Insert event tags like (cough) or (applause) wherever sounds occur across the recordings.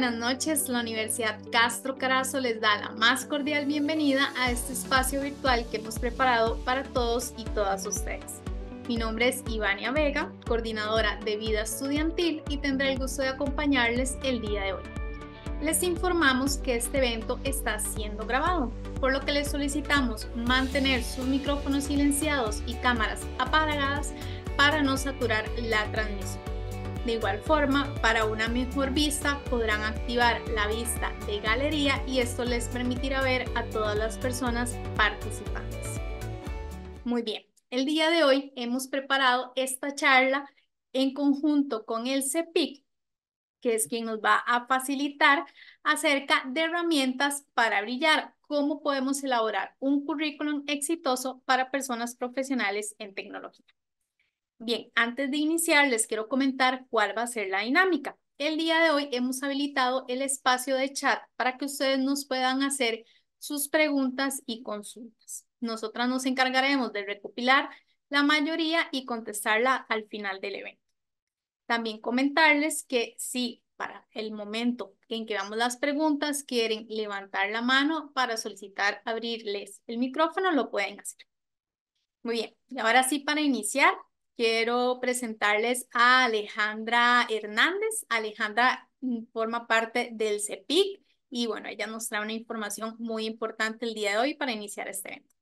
buenas noches. La Universidad Castro Carazo les da la más cordial bienvenida a este espacio virtual que hemos preparado para todos y todas ustedes. Mi nombre es Ivania Vega, coordinadora de vida estudiantil y tendré el gusto de acompañarles el día de hoy. Les informamos que este evento está siendo grabado, por lo que les solicitamos mantener sus micrófonos silenciados y cámaras apagadas para no saturar la transmisión. De igual forma, para una mejor vista podrán activar la vista de galería y esto les permitirá ver a todas las personas participantes. Muy bien, el día de hoy hemos preparado esta charla en conjunto con el CEPIC, que es quien nos va a facilitar acerca de herramientas para brillar, cómo podemos elaborar un currículum exitoso para personas profesionales en tecnología. Bien, antes de iniciar les quiero comentar cuál va a ser la dinámica. El día de hoy hemos habilitado el espacio de chat para que ustedes nos puedan hacer sus preguntas y consultas. Nosotras nos encargaremos de recopilar la mayoría y contestarla al final del evento. También comentarles que si para el momento en que vamos las preguntas quieren levantar la mano para solicitar abrirles el micrófono, lo pueden hacer. Muy bien, y ahora sí para iniciar, quiero presentarles a Alejandra Hernández. Alejandra mm, forma parte del CEPIC y bueno, ella nos trae una información muy importante el día de hoy para iniciar este evento.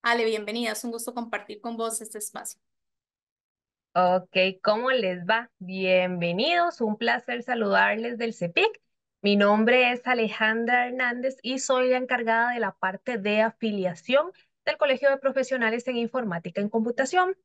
Ale, bienvenida, es un gusto compartir con vos este espacio. Ok, ¿cómo les va? Bienvenidos, un placer saludarles del CEPIC. Mi nombre es Alejandra Hernández y soy la encargada de la parte de afiliación del Colegio de Profesionales en Informática en Computación.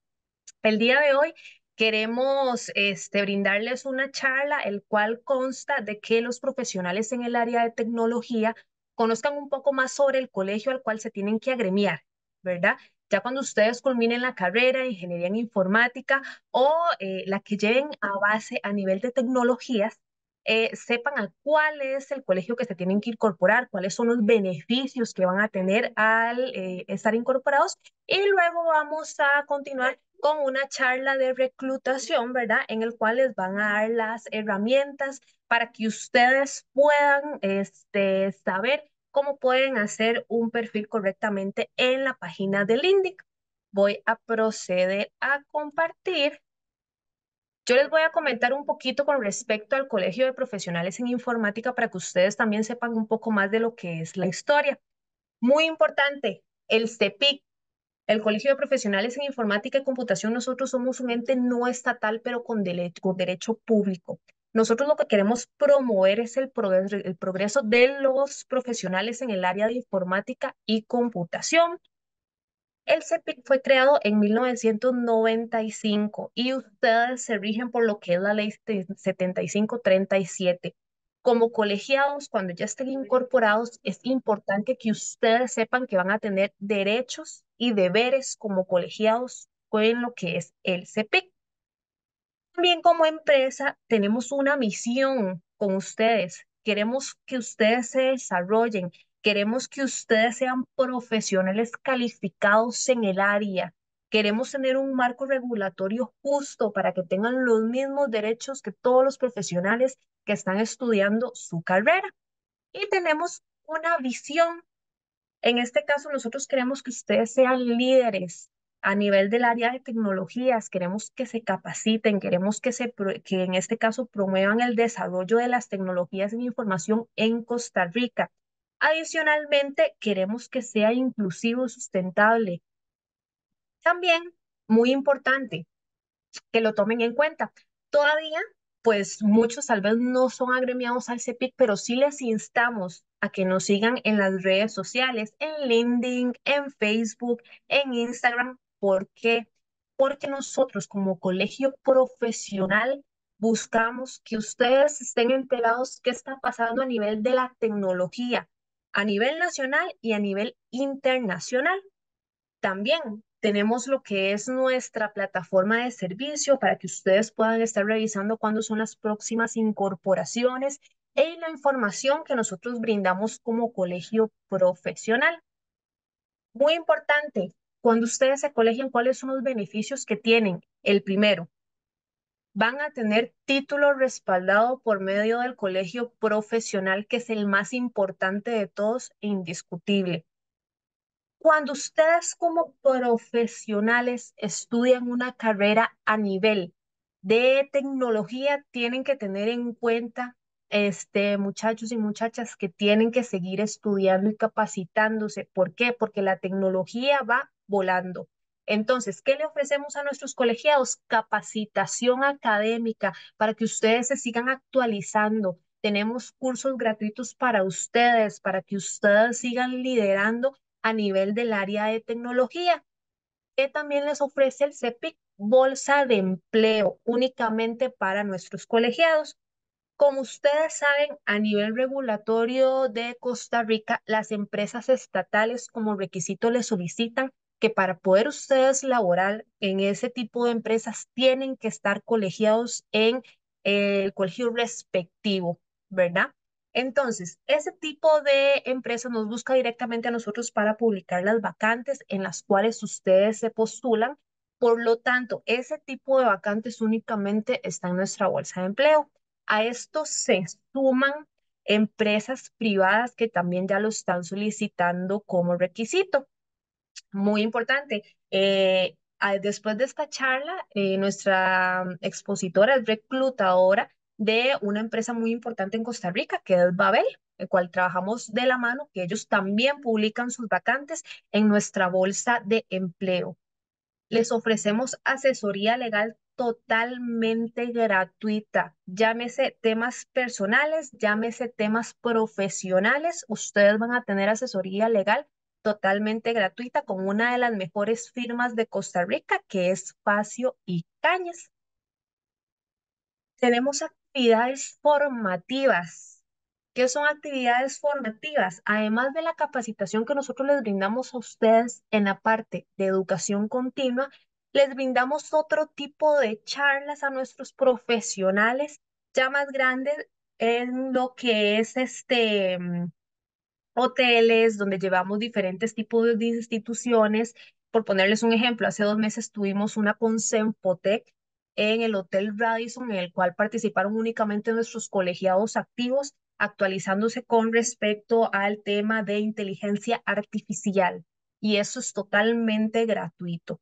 El día de hoy queremos este, brindarles una charla, el cual consta de que los profesionales en el área de tecnología conozcan un poco más sobre el colegio al cual se tienen que agremiar, ¿verdad? Ya cuando ustedes culminen la carrera, de ingeniería en informática o eh, la que lleven a base a nivel de tecnologías, eh, sepan a cuál es el colegio que se tienen que incorporar, cuáles son los beneficios que van a tener al eh, estar incorporados. Y luego vamos a continuar con una charla de reclutación, ¿verdad? En el cual les van a dar las herramientas para que ustedes puedan este, saber cómo pueden hacer un perfil correctamente en la página del LinkedIn. Voy a proceder a compartir yo les voy a comentar un poquito con respecto al Colegio de Profesionales en Informática para que ustedes también sepan un poco más de lo que es la historia. Muy importante, el CEPIC, el Colegio de Profesionales en Informática y Computación, nosotros somos un ente no estatal, pero con, derecho público. Nosotros lo que queremos promover es el progreso de los profesionales en el área de informática y computación. El CEPIC fue creado en 1995 y ustedes se rigen por lo que es la ley 7537. Como colegiados, cuando ya estén incorporados, es importante que ustedes sepan que van a tener derechos y deberes como colegiados con lo que es el CEPIC. También como empresa tenemos una misión con ustedes. Queremos que ustedes se desarrollen Queremos que ustedes sean profesionales calificados en el área. Queremos tener un marco regulatorio justo para que tengan los mismos derechos que todos los profesionales que están estudiando su carrera. Y tenemos una visión. En este caso, nosotros queremos que ustedes sean líderes a nivel del área de tecnologías, queremos que se capaciten, queremos que, se, en este caso promuevan el desarrollo de las tecnologías de información en Costa Rica. Adicionalmente, queremos que sea inclusivo y sustentable. También, muy importante, que lo tomen en cuenta. Todavía, pues muchos tal vez no son agremiados al CEPIC, pero sí les instamos a que nos sigan en las redes sociales, en LinkedIn, en Facebook, en Instagram. ¿Por qué? Porque nosotros como colegio profesional buscamos que ustedes estén enterados qué está pasando a nivel de la tecnología, a nivel nacional y a nivel internacional. También tenemos lo que es nuestra plataforma de servicio para que ustedes puedan estar revisando cuándo son las próximas incorporaciones e la información que nosotros brindamos como colegio profesional. Muy importante, cuando ustedes se colegian, ¿cuáles son los beneficios que tienen? El primero, van a tener título respaldado por medio del colegio profesional, que es el más importante de todos e indiscutible. Cuando ustedes como profesionales estudian una carrera a nivel de tecnología, tienen que tener en cuenta, este, muchachos y muchachas, que tienen que seguir estudiando y capacitándose. ¿Por qué? Porque la tecnología va volando. Entonces, ¿qué le ofrecemos a nuestros colegiados? Capacitación académica para que ustedes se sigan actualizando. Tenemos cursos gratuitos para ustedes, para que ustedes sigan liderando a nivel del área de tecnología. que también les ofrece el CEPIC? Bolsa de empleo únicamente para nuestros colegiados. Como ustedes saben, a nivel regulatorio de Costa Rica, las empresas estatales como requisito les solicitan que para poder ustedes laborar en ese tipo de empresas tienen que estar colegiados en el colegio respectivo, ¿verdad? Entonces, ese tipo de empresas nos busca directamente a nosotros para publicar las vacantes en las cuales ustedes se postulan. Por lo tanto, ese tipo de vacantes únicamente está en nuestra bolsa de empleo. A esto se suman empresas privadas que también ya lo están solicitando como requisito muy importante. Eh, después de esta charla, eh, nuestra mm, expositora es reclutadora de una empresa muy importante en Costa Rica, que es Babel, el cual trabajamos de la mano, que ellos también publican sus vacantes en nuestra bolsa de empleo. Les ofrecemos asesoría legal totalmente gratuita. Llámese temas personales, llámese temas profesionales. Ustedes van a tener asesoría legal totalmente gratuita con una de las mejores firmas de Costa Rica, que es Facio y Cañas. Tenemos actividades formativas. que son actividades formativas? Además de la capacitación que nosotros les brindamos a ustedes en la parte de educación continua, les brindamos otro tipo de charlas a nuestros profesionales ya más grandes en lo que es este mm, hoteles, donde llevamos diferentes tipos de instituciones. Por ponerles un ejemplo, hace dos meses tuvimos una con en el Hotel Radisson, en el cual participaron únicamente nuestros colegiados activos, actualizándose con respecto al tema de inteligencia artificial. Y eso es totalmente gratuito.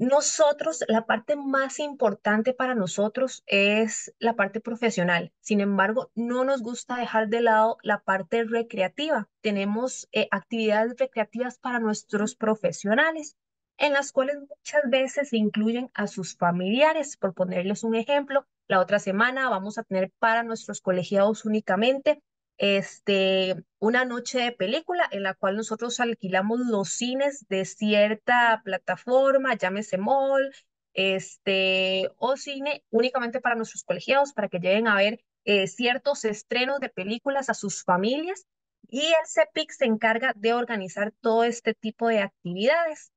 Nosotros, la parte más importante para nosotros es la parte profesional. Sin embargo, no nos gusta dejar de lado la parte recreativa. Tenemos eh, actividades recreativas para nuestros profesionales, en las cuales muchas veces incluyen a sus familiares. Por ponerles un ejemplo, la otra semana vamos a tener para nuestros colegiados únicamente este, una noche de película en la cual nosotros alquilamos los cines de cierta plataforma, llámese mall, este, o cine únicamente para nuestros colegiados, para que lleguen a ver eh, ciertos estrenos de películas a sus familias. Y el CEPIC se encarga de organizar todo este tipo de actividades.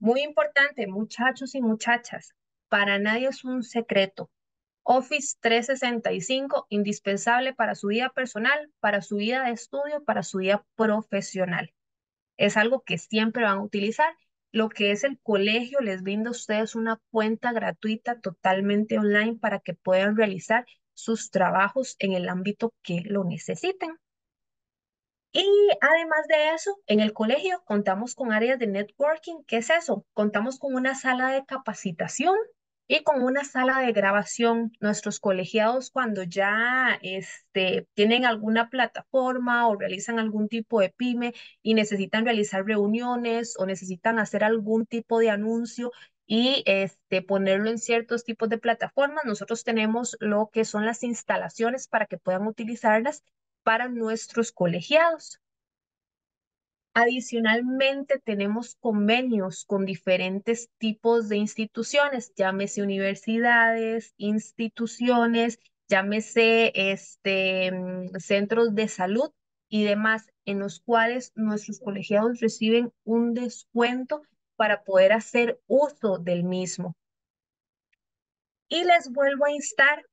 Muy importante, muchachos y muchachas, para nadie es un secreto Office 365, indispensable para su vida personal, para su vida de estudio, para su vida profesional. Es algo que siempre van a utilizar. Lo que es el colegio les brinda a ustedes una cuenta gratuita totalmente online para que puedan realizar sus trabajos en el ámbito que lo necesiten. Y además de eso, en el colegio contamos con áreas de networking. ¿Qué es eso? Contamos con una sala de capacitación y con una sala de grabación. Nuestros colegiados cuando ya este, tienen alguna plataforma o realizan algún tipo de pyme y necesitan realizar reuniones o necesitan hacer algún tipo de anuncio y este, ponerlo en ciertos tipos de plataformas, nosotros tenemos lo que son las instalaciones para que puedan utilizarlas para nuestros colegiados. Adicionalmente, tenemos convenios con diferentes tipos de instituciones, llámese universidades, instituciones, llámese este, mm, centros de salud y demás, en los cuales nuestros colegiados reciben un descuento para poder hacer uso del mismo. Y les vuelvo a instar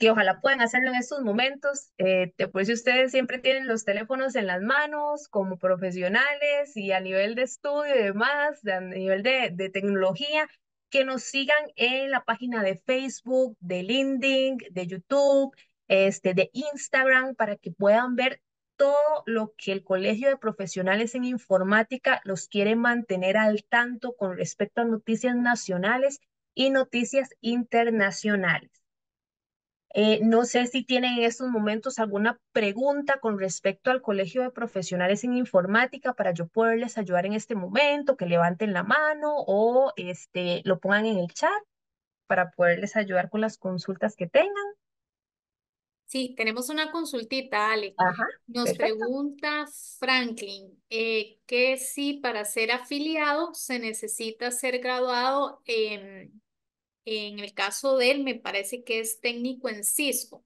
que ojalá puedan hacerlo en estos momentos. Eh, por pues, si ustedes siempre tienen los teléfonos en las manos como profesionales y a nivel de estudio y demás, a nivel de, tecnología, que nos sigan en la página de Facebook, de LinkedIn, de YouTube, este, de Instagram, para que puedan ver todo lo que el Colegio de Profesionales en Informática los quiere mantener al tanto con respecto a noticias nacionales y noticias internacionales. Eh, no sé si tienen en estos momentos alguna pregunta con respecto al Colegio de Profesionales en Informática para yo poderles ayudar en este momento, que levanten la mano o este, lo pongan en el chat para poderles ayudar con las consultas que tengan. Sí, tenemos una consultita, Ale. Nos pregunta Franklin eh, que si para ser afiliado se necesita ser graduado en en el caso de él, me parece que es técnico en Cisco.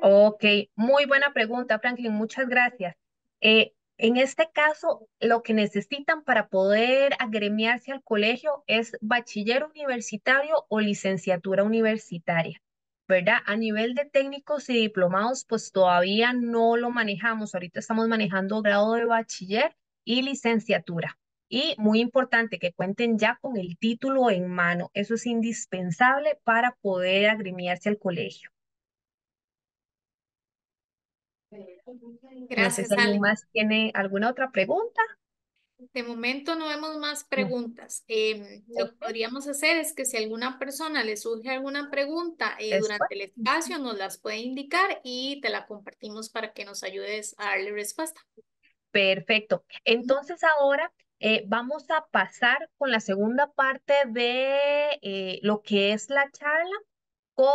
Ok, muy buena pregunta, Franklin. Muchas gracias. Eh, en este caso, lo que necesitan para poder agremiarse al colegio es bachiller universitario o licenciatura universitaria, ¿verdad? A nivel de técnicos y diplomados, pues todavía no lo manejamos. Ahorita estamos manejando grado de bachiller y licenciatura. Y muy importante, que cuenten ya con el título en mano. Eso es indispensable para poder agremiarse al colegio. Gracias. más tiene alguna otra pregunta? De momento no vemos más mm. preguntas. Eh, lo que podríamos hacer es que si alguna persona le surge alguna pregunta eh, durante el espacio, nos las puede indicar y te la compartimos para que nos ayudes a darle respuesta. Perfecto. Entonces ahora eh, vamos a pasar con la segunda parte de eh, lo que es la charla con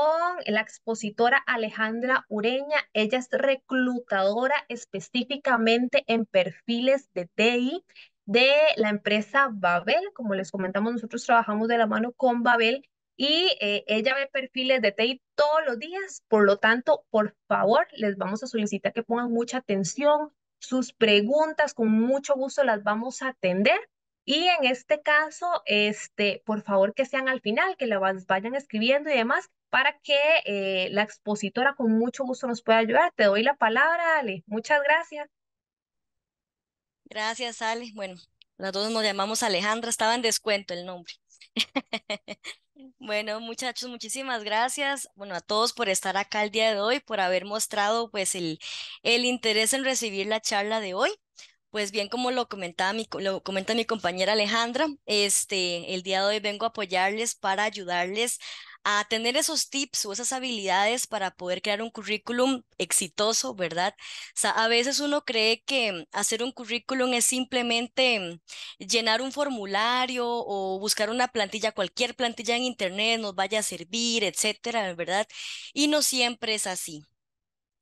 la expositora Alejandra Ureña. Ella es reclutadora específicamente en perfiles de TI de la empresa Babel. Como les comentamos, nosotros trabajamos de la mano con Babel y eh, ella ve perfiles de TI todos los días. Por lo tanto, por favor, les vamos a solicitar que pongan mucha atención, sus preguntas, con mucho gusto las vamos a atender. Y en este caso, este, por favor que sean al final, que las vayan escribiendo y demás, para que eh, la expositora con mucho gusto nos pueda ayudar. Te doy la palabra, Ale. Muchas gracias. Gracias, Ale. Bueno, las dos nos llamamos Alejandra, estaba en descuento el nombre. (laughs) Bueno, muchachos, muchísimas gracias. Bueno, a todos por estar acá el día de hoy, por haber mostrado pues el, el interés en recibir la charla de hoy. Pues bien, como lo comentaba mi, lo comenta mi compañera Alejandra, este, el día de hoy vengo a apoyarles para ayudarles a tener esos tips o esas habilidades para poder crear un currículum exitoso, ¿verdad? O sea, a veces uno cree que hacer un currículum es simplemente llenar un formulario o buscar una plantilla, cualquier plantilla en internet nos vaya a servir, etcétera, ¿verdad? Y no siempre es así.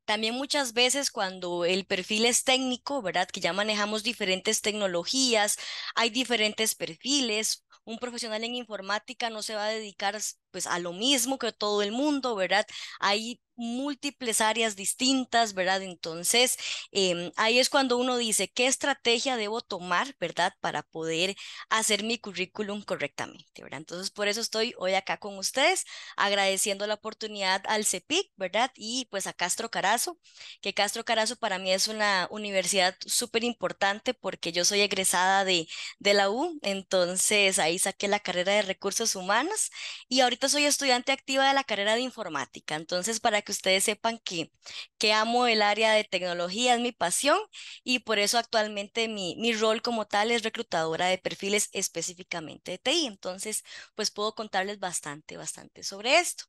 También muchas veces cuando el perfil es técnico, ¿verdad? Que ya manejamos diferentes tecnologías, hay diferentes perfiles, un profesional en informática no se va a dedicar pues a lo mismo que todo el mundo, ¿verdad? Hay múltiples áreas distintas, ¿verdad? Entonces, em, ahí es cuando uno dice, ¿qué estrategia debo tomar, ¿verdad? Para poder hacer mi currículum correctamente, ¿verdad? Entonces, por eso estoy hoy acá con ustedes, agradeciendo la oportunidad al CEPIC, ¿verdad? Y pues a Castro Carazo, que Castro Carazo para mí es una universidad súper importante porque yo soy egresada de, de la U, entonces ahí saqué la carrera de recursos humanos y ahorita soy estudiante activa de la carrera de informática. Entonces, para que ustedes sepan que, que amo el área de tecnología, es mi pasión y por eso actualmente mi, mi rol como tal es reclutadora de perfiles específicamente de TI. Entonces, pues puedo contarles bastante, bastante sobre esto.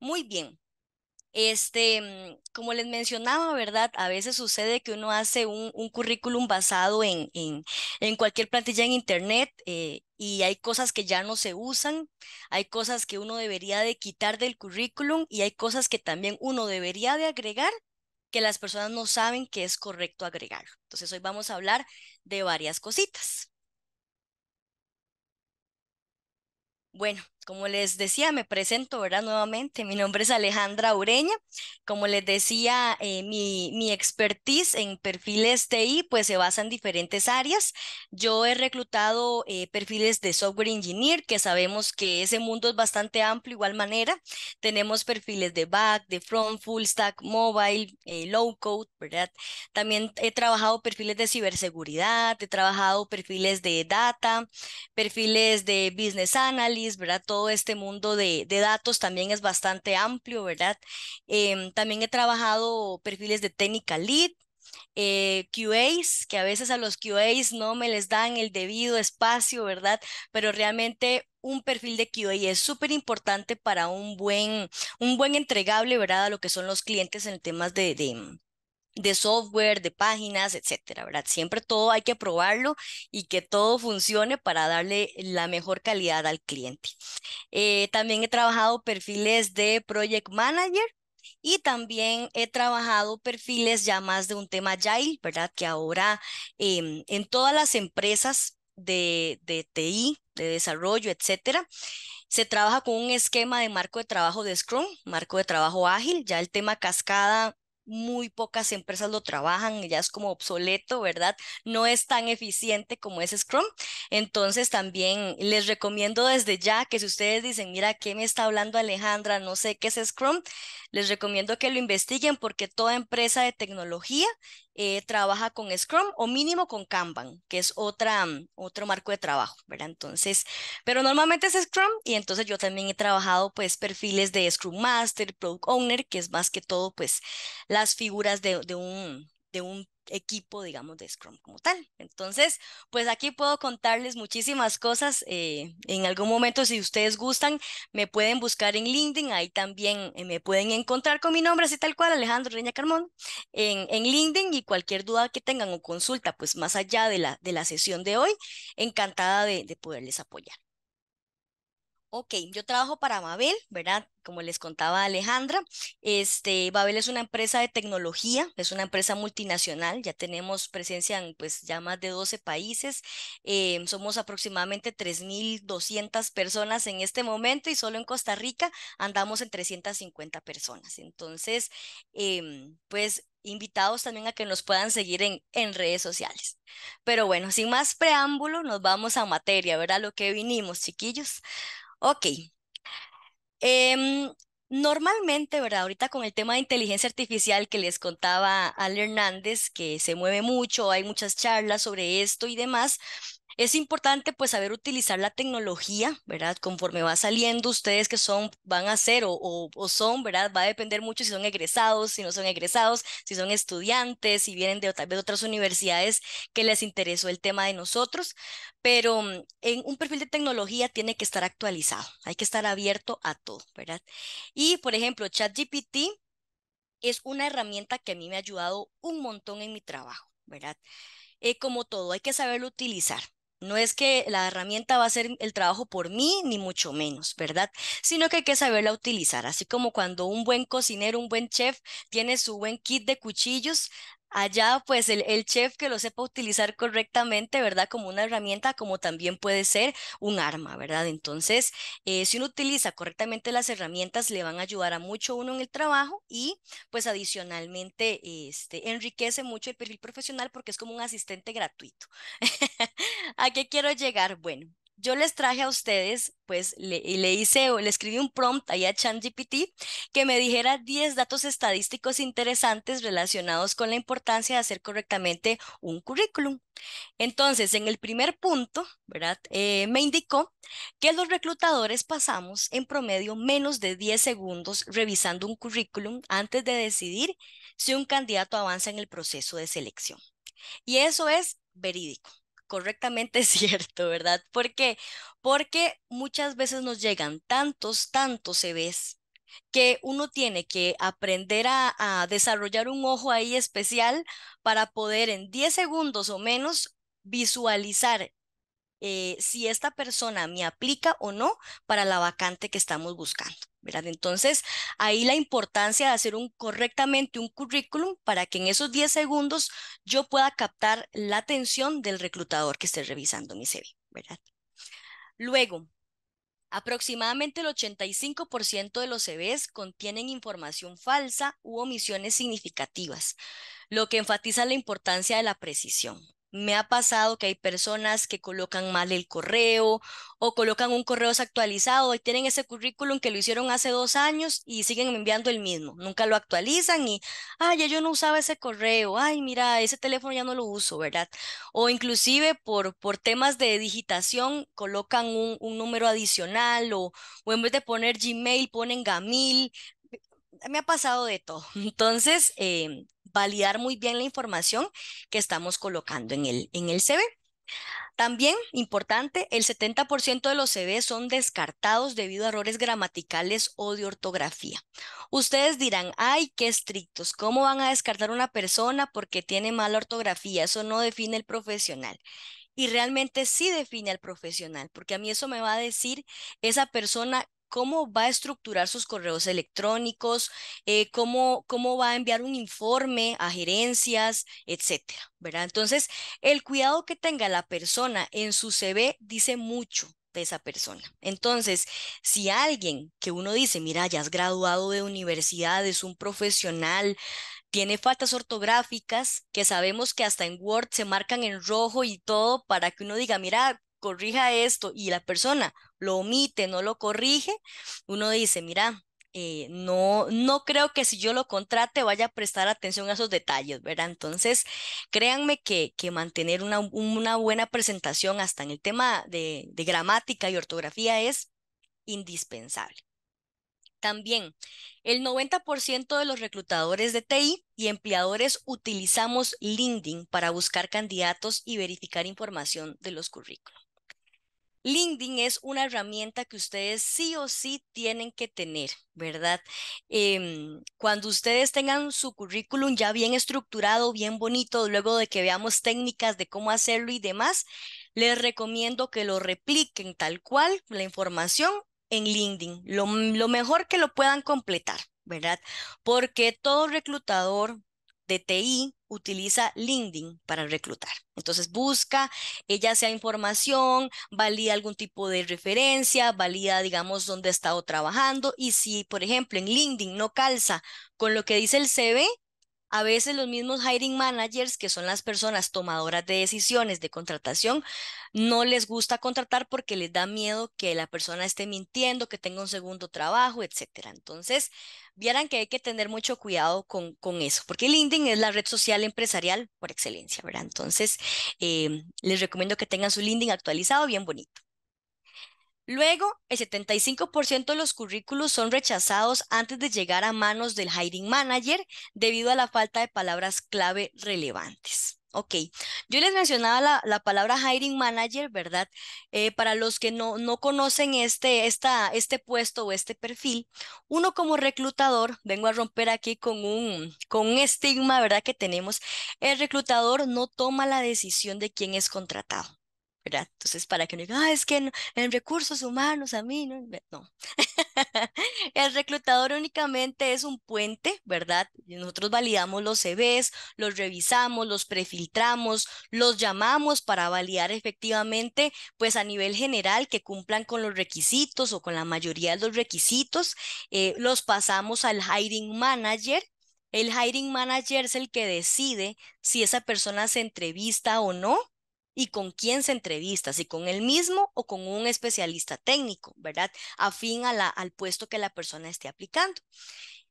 Muy bien. Este, mm, como les mencionaba, ¿verdad? A veces sucede que uno hace un, currículum basado en, en, cualquier plantilla en Internet eh, y hay cosas que ya no se usan, hay cosas que uno debería de quitar del currículum y hay cosas que también uno debería de agregar que las personas no saben que es correcto agregar. Entonces hoy vamos a hablar de varias cositas. Bueno, como les decía, me presento ¿verdad? nuevamente. Mi nombre es Alejandra Ureña. Como les decía, eh, mi, mi, expertise en perfiles TI pues, se basa en diferentes áreas. Yo he reclutado eh, perfiles de software engineer, que sabemos que ese mundo es bastante amplio, igual manera. Tenemos perfiles de back, de front, full stack, mobile, eh, low code, ¿verdad? También he trabajado perfiles de ciberseguridad, he trabajado perfiles de data, perfiles de business analyst, ¿verdad? Todo todo este mundo de, datos también es bastante amplio, ¿verdad? Em, también he trabajado perfiles de técnica lead, eh, QAs, que a veces a los QAs no me les dan el debido espacio, ¿verdad? Pero realmente un perfil de QA es súper importante para un buen, un buen entregable, ¿verdad? A lo que son los clientes en temas de, de, de software, de páginas, etcétera, ¿verdad? Siempre todo hay que probarlo y que todo funcione para darle la mejor calidad al cliente. Eh, también he trabajado perfiles de project manager y también he trabajado perfiles ya más de un tema agile, ¿verdad? Que ahora em, en todas las empresas de, de TI, de desarrollo, etcétera, se trabaja con un esquema de marco de trabajo de Scrum, marco de trabajo ágil, ya el tema cascada muy pocas empresas lo trabajan, ya es como obsoleto, ¿verdad? No es tan eficiente como es Scrum. Entonces también les recomiendo desde ya que si ustedes dicen, mira, ¿qué me está hablando Alejandra? No sé qué es Scrum, les recomiendo que lo investiguen porque toda empresa de tecnología eh, trabaja con Scrum o mínimo con Kanban, que es otra, otro marco de trabajo, ¿verdad? Entonces, pero normalmente es Scrum y entonces yo también he trabajado pues perfiles de Scrum Master, Product Owner, que es más que todo pues las figuras de un de un equipo, digamos, de Scrum como tal. Entonces, pues aquí puedo contarles muchísimas cosas. Eh, en algún momento, si ustedes gustan, me pueden buscar en LinkedIn. Ahí también eh, me pueden encontrar con mi nombre, así tal cual, Alejandro Reña Carmón, en, en, LinkedIn. Y cualquier duda que tengan o consulta, pues más allá de la, de la sesión de hoy, encantada de poderles apoyar. Ok, yo trabajo para Babel, ¿verdad? Como les contaba Alejandra, este, Babel es una empresa de tecnología, es una empresa multinacional, ya tenemos presencia en pues, ya más de 12 países, eh, somos aproximadamente 3.200 personas en este momento y solo en Costa Rica andamos en 350 personas. Entonces, em, pues invitados también a que nos puedan seguir en, en, redes sociales. Pero bueno, sin más preámbulo, nos vamos a materia, ¿verdad? Lo que vinimos, chiquillos. Ok. Em, normalmente, ¿verdad? Ahorita con el tema de inteligencia artificial que les contaba Ale Hernández, que se mueve mucho, hay muchas charlas sobre esto y demás, es importante pues saber utilizar la tecnología, ¿verdad? Conforme va saliendo ustedes que son, van a ser o, son, ¿verdad? Va a depender mucho si son egresados, si no son egresados, si son estudiantes, si vienen de tal vez otras universidades que les interesó el tema de nosotros, pero mm, en un perfil de tecnología tiene que estar actualizado, hay que estar abierto a todo, ¿verdad? Y por ejemplo, ChatGPT es una herramienta que a mí me ha ayudado un montón en mi trabajo, ¿verdad? Eh, como todo, hay que saberlo utilizar. No es que la herramienta va a hacer el trabajo por mí, ni mucho menos, ¿verdad? Sino que hay que saberla utilizar. Así como cuando un buen cocinero, un buen chef tiene su buen kit de cuchillos, Allá, pues el, chef que lo sepa utilizar correctamente, ¿verdad? Como una herramienta, como también puede ser un arma, ¿verdad? Entonces, eh, si uno utiliza correctamente las herramientas, le van a ayudar a mucho uno en el trabajo y pues adicionalmente este, enriquece mucho el perfil profesional porque es como un asistente gratuito. (laughs) ¿A qué quiero llegar? Bueno, yo les traje a ustedes, pues le, le hice o le escribí un prompt ahí a GPT que me dijera 10 datos estadísticos interesantes relacionados con la importancia de hacer correctamente un currículum. Entonces, en el primer punto, ¿verdad? Eh, me indicó que los reclutadores pasamos en promedio menos de 10 segundos revisando un currículum antes de decidir si un candidato avanza en el proceso de selección. Y eso es verídico correctamente (laughs) cierto, ¿verdad? ¿Por qué? Porque muchas veces nos llegan tantos, tantos CVs que uno tiene que aprender a, desarrollar un ojo ahí especial para poder en 10 segundos o menos visualizar eh, si esta persona me aplica o no para la vacante que estamos buscando. Entonces, ahí la importancia de hacer un, correctamente un currículum para que en esos 10 segundos yo pueda captar la atención del reclutador que esté revisando mi CV, Luego, Aproximadamente el 85% de los CVs contienen información falsa u omisiones significativas, lo que enfatiza la importancia de la precisión. Me ha pasado que hay personas que colocan mal el correo o colocan un correo desactualizado y tienen ese currículum que lo hicieron hace dos años y siguen enviando el mismo. Nunca lo actualizan y, ay, ah, ya yo no usaba ese correo, ay, mira, ese teléfono ya no lo uso, ¿verdad? O inclusive por, por temas de digitación colocan un, número adicional o, en vez de poner Gmail ponen Gamil, me ha pasado de todo. (laughs) Entonces, eh, validar muy bien la información que estamos colocando en el, en el CV. También importante, el 70% de los CV son descartados debido a errores gramaticales o de ortografía. Ustedes dirán, ay, qué estrictos, ¿cómo van a descartar una persona porque tiene mala ortografía? Eso no define el profesional. Y realmente sí define al profesional, porque a mí eso me va a decir esa persona cómo va a estructurar sus correos electrónicos, eh, cómo, cómo va a enviar un informe a gerencias, etcétera, ¿verdad? Entonces, el cuidado que tenga la persona en su CV dice mucho de esa persona. Entonces, si alguien que uno dice, mira, ya has graduado de universidad, es un profesional, tiene faltas ortográficas, que sabemos que hasta en Word se marcan en rojo y todo, para que uno diga, mira, corrija esto y la persona lo omite, no lo corrige, uno dice, mira, eh, no, no creo que si yo lo contrate vaya a prestar atención a esos detalles, ¿verdad? Entonces, créanme que, que mantener una, una, buena presentación hasta en el tema de, de gramática y ortografía es indispensable. También, el 90% de los reclutadores de TI y empleadores utilizamos LinkedIn para buscar candidatos y verificar información de los currículos. LinkedIn es una herramienta que ustedes sí o sí tienen que tener, ¿verdad? Em, cuando ustedes tengan su currículum ya bien estructurado, bien bonito, luego de que veamos técnicas de cómo hacerlo y demás, les recomiendo que lo repliquen tal cual la información en LinkedIn, lo mejor que lo puedan completar. ¿verdad? Porque todo reclutador, DTI utiliza LinkedIn para reclutar. Entonces busca, ella eh, sea información, valía algún tipo de referencia, valía, digamos, dónde ha estado trabajando y si, por ejemplo, en LinkedIn no calza con lo que dice el CV, a veces los mismos hiring managers, que son las personas tomadoras de decisiones de contratación, no les gusta contratar porque les da miedo que la persona esté mintiendo, que tenga un segundo trabajo, etc. Entonces, vieran que hay que tener mucho cuidado con, con eso, porque LinkedIn es la red social empresarial por excelencia, ¿verdad? Entonces, eh, les recomiendo que tengan su LinkedIn actualizado, bien bonito. Luego, el 75% de los currículos son rechazados antes de llegar a manos del hiring manager debido a la falta de palabras clave relevantes. Ok, yo les mencionaba la, palabra hiring manager, ¿verdad? Eh, para los que no, no conocen este, esta, este puesto o este perfil, uno como reclutador, vengo a romper aquí con un, con un estigma, ¿verdad? Que tenemos, el reclutador no toma la decisión de quién es contratado. Entonces, para que no digan, ah, es que en, recursos humanos a mí, no, no. (laughs) el reclutador únicamente es un puente, ¿verdad? Nosotros validamos los CVs, los revisamos, los prefiltramos, los llamamos para validar efectivamente, pues a nivel general, que cumplan con los requisitos o con la mayoría de los requisitos, eh, los pasamos al hiring manager, el hiring manager es el que decide si esa persona se entrevista o no y con quién se entrevista, si con él mismo o con un especialista técnico, ¿verdad? Afín a la, al puesto que la persona esté aplicando.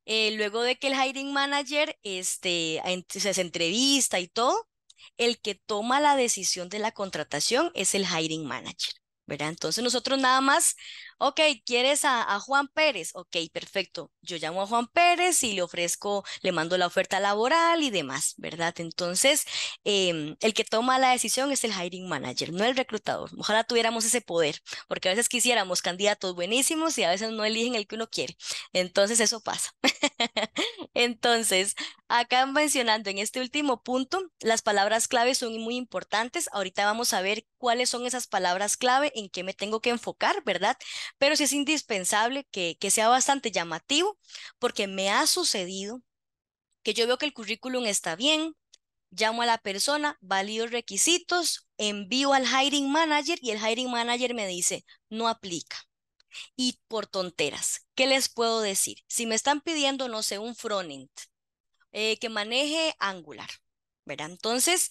Eh, luego de que el hiring manager este, se entrevista y todo, el que toma la decisión de la contratación es el hiring manager, ¿verdad? Entonces nosotros nada más ok, ¿quieres a, Juan Pérez? Ok, perfecto. Yo llamo a Juan Pérez y le ofrezco, le mando la oferta laboral y demás, ¿verdad? Entonces, em, el que toma la decisión es el hiring manager, no el reclutador. Ojalá tuviéramos ese poder, porque a veces quisiéramos candidatos buenísimos y a veces no eligen el que uno quiere. Entonces, eso pasa. (laughs) Entonces, acá mencionando en este último punto, las palabras clave son muy importantes. Ahorita vamos a ver cuáles son esas palabras clave, en qué me tengo que enfocar, ¿verdad? pero sí es indispensable que, sea bastante llamativo, porque me ha sucedido que yo veo que el currículum está bien, llamo a la persona, valido requisitos, envío al hiring manager y el hiring manager me dice, no aplica. Y por tonteras, ¿qué les puedo decir? Si me están pidiendo, no sé, un frontend eh, que maneje Angular, ¿verdad? Entonces,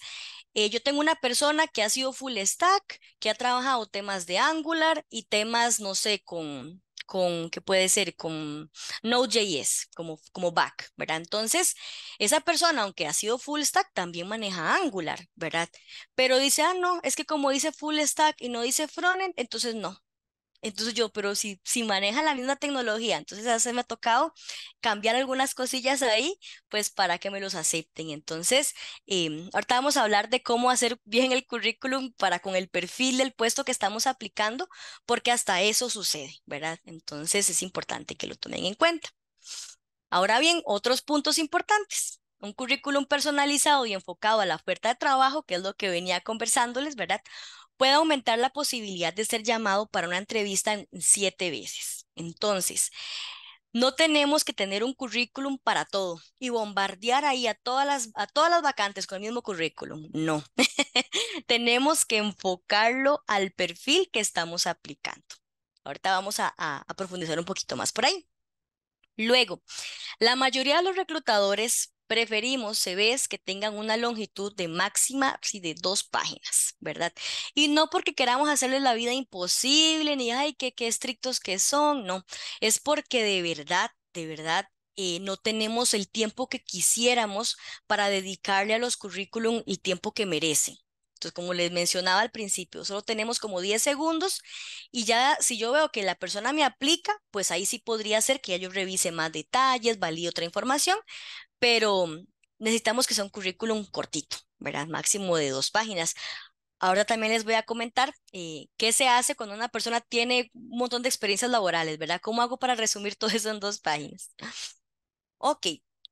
eh, yo tengo una persona que ha sido full stack, que ha trabajado temas de Angular y temas, no sé, con, con que puede ser con Node.js como, como back, ¿verdad? Entonces, esa persona, aunque ha sido full stack, también maneja Angular, ¿verdad? Pero dice, ah, no, es que como dice full stack y no dice frontend, entonces no, entonces yo, pero si, si maneja la misma tecnología, entonces a veces me ha tocado cambiar algunas cosillas ahí, pues para que me los acepten. Entonces, em, ahorita vamos a hablar de cómo hacer bien el currículum para con el perfil del puesto que estamos aplicando, porque hasta eso sucede, ¿verdad? Entonces es importante que lo tomen en cuenta. Ahora bien, otros puntos importantes. Un currículum personalizado y enfocado a la oferta de trabajo, que es lo que venía conversándoles, ¿verdad? puede aumentar la posibilidad de ser llamado para una entrevista en siete veces. Entonces, no tenemos que tener un currículum para todo y bombardear ahí a todas las, a todas las vacantes con el mismo currículum. No, (laughs) tenemos que enfocarlo al perfil que estamos aplicando. Ahorita vamos a profundizar un poquito más por ahí. Luego, la mayoría de los reclutadores preferimos se ve que tengan una longitud de máxima sí, de dos páginas, ¿verdad? Y no porque queramos hacerles la vida imposible, ni ay, qué, qué estrictos que son, no, es porque de verdad, de verdad, eh, no tenemos el tiempo que quisiéramos para dedicarle a los currículum el tiempo que merecen. Entonces, como les mencionaba al principio, solo tenemos como 10 segundos y ya si yo veo que la persona me aplica, pues ahí sí podría ser que yo revise más detalles, valí otra información, pero necesitamos que sea un currículum cortito, ¿verdad? Máximo de dos páginas. Ahora también les voy a comentar eh, qué se hace cuando una persona tiene un montón de experiencias laborales, ¿verdad? ¿Cómo hago para resumir (laughs) todo eso en dos páginas? Ok,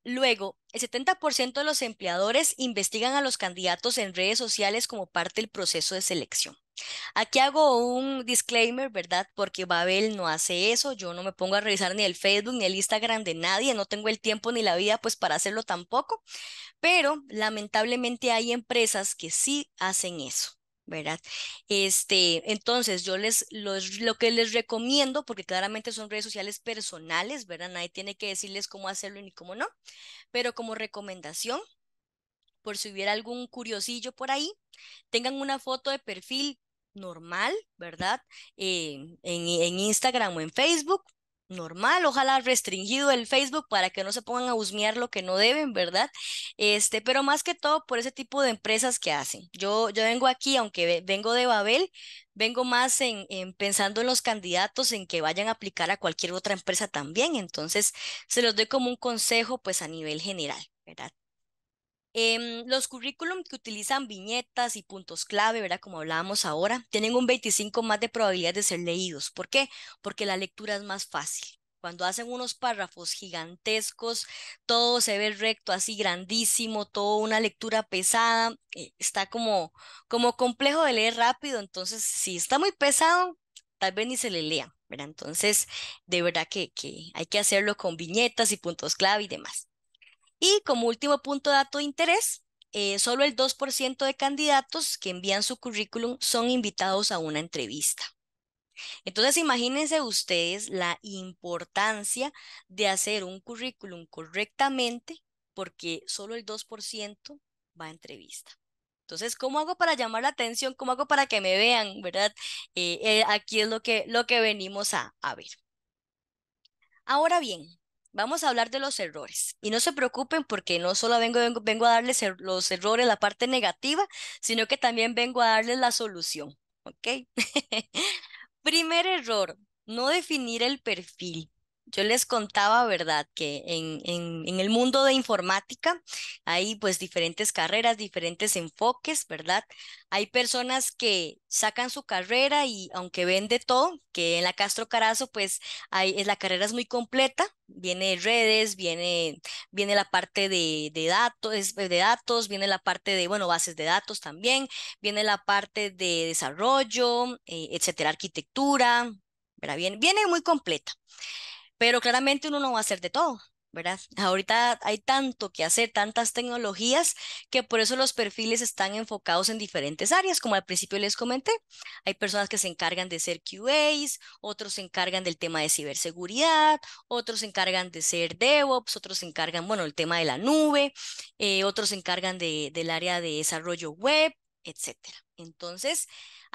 Luego, el 70% de los empleadores investigan a los candidatos en redes sociales como parte del proceso de selección. Aquí hago un disclaimer, ¿verdad? Porque Babel no hace eso, yo no me pongo a revisar ni el Facebook ni el Instagram de nadie, no tengo el tiempo ni la vida pues para hacerlo tampoco, pero lamentablemente hay empresas que sí hacen eso. ¿verdad? Este, entonces, yo les lo que les recomiendo, porque claramente son redes sociales personales, ¿verdad? Nadie tiene que decirles cómo hacerlo ni cómo no, pero como recomendación, por si hubiera algún curiosillo por ahí, tengan una foto de perfil normal, ¿verdad? Eh, en, en Instagram o en Facebook, normal, ojalá restringido el Facebook para que no se pongan a husmear lo que no deben, ¿verdad? Este, pero más que todo por ese tipo de empresas que hacen. Yo, yo vengo aquí, aunque vengo de Babel, vengo más en, en, pensando en los candidatos en que vayan a aplicar a cualquier otra empresa también. Entonces, se los doy como un consejo pues a nivel general, ¿verdad? Em, los currículum que utilizan viñetas y puntos clave, ¿verdad? Como hablábamos ahora, tienen un 25 más de probabilidad de ser leídos. ¿Por qué? Porque la lectura es más fácil. Cuando hacen unos párrafos gigantescos, todo se ve recto, así grandísimo, toda una lectura pesada, eh, está como, como complejo de leer rápido, entonces si está muy pesado, tal vez ni se le lea, ¿verdad? Entonces, de verdad que hay que hacerlo con viñetas y puntos clave y demás. Y como último punto, dato de interés, eh, solo el 2% de candidatos que envían su currículum son invitados a una entrevista. Entonces, imagínense ustedes la importancia de hacer un currículum correctamente porque solo el 2% va a entrevista. Entonces, ¿cómo hago para llamar la atención? ¿Cómo hago para que me vean? ¿Verdad? Eh, eh, aquí es lo que, lo que venimos a ver. Ahora bien, vamos a hablar de los errores. Y no se preocupen porque no solo vengo, vengo a darles er, los errores, la parte negativa, sino que también vengo a darles la solución. ¿Ok? (laughs) Primer error, no definir el perfil yo les contaba, ¿verdad?, que en, el mundo de informática hay pues diferentes carreras, diferentes enfoques, ¿verdad? Hay personas que sacan su carrera y aunque ven de todo, que en la Castro Carazo pues eh, la carrera es muy completa, viene redes, viene, la parte de, datos, eh, de datos, viene la parte de, bueno, bases de datos también, viene la parte de desarrollo, eh, etcétera, arquitectura, ¿verdad? Viene, viene muy completa. Pero claramente uno no va a hacer de todo. ¿verdad? Ahorita hay tanto que hacer, tantas tecnologías, que por eso los perfiles están enfocados en diferentes áreas, como al principio les comenté. Hay personas que se encargan de ser QAs, otros se encargan del tema de ciberseguridad, otros se encargan de ser DevOps, otros se encargan, bueno, el tema de la nube, eh, otros se encargan de, del área de desarrollo web, etcétera. Entonces,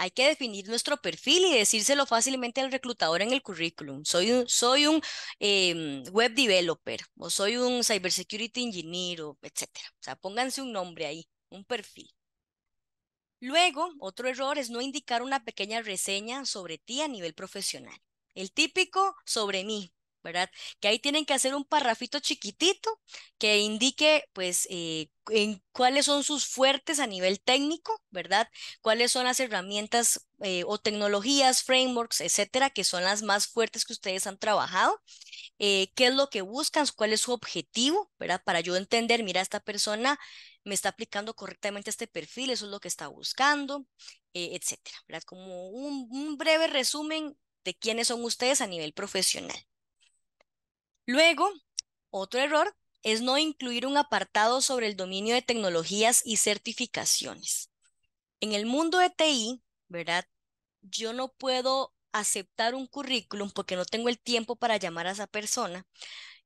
hay que definir nuestro perfil y decírselo fácilmente al reclutador en el currículum. Soy un, soy un em, web developer o soy un cybersecurity engineer, etc. etcétera. O sea, pónganse un nombre ahí, un perfil. Luego, otro error es no indicar una pequeña reseña sobre ti a nivel profesional. El típico sobre mí, ¿verdad? Que ahí tienen que hacer un parrafito chiquitito que indique, pues, eh, en cuáles son sus fuertes a nivel técnico, ¿verdad? Cuáles son las herramientas eh, o tecnologías, frameworks, etcétera, que son las más fuertes que ustedes han trabajado. Eh, ¿Qué es lo que buscan? ¿Cuál es su objetivo, ¿verdad? Para yo entender, mira, esta persona me está aplicando correctamente este perfil, eso es lo que está buscando, etcétera, ¿verdad? Como un breve resumen de quiénes son ustedes a nivel profesional. Luego, otro error es no incluir un apartado sobre el dominio de tecnologías y certificaciones. En el mundo de TI, ¿verdad? Yo no puedo aceptar un currículum porque no tengo el tiempo para llamar a esa persona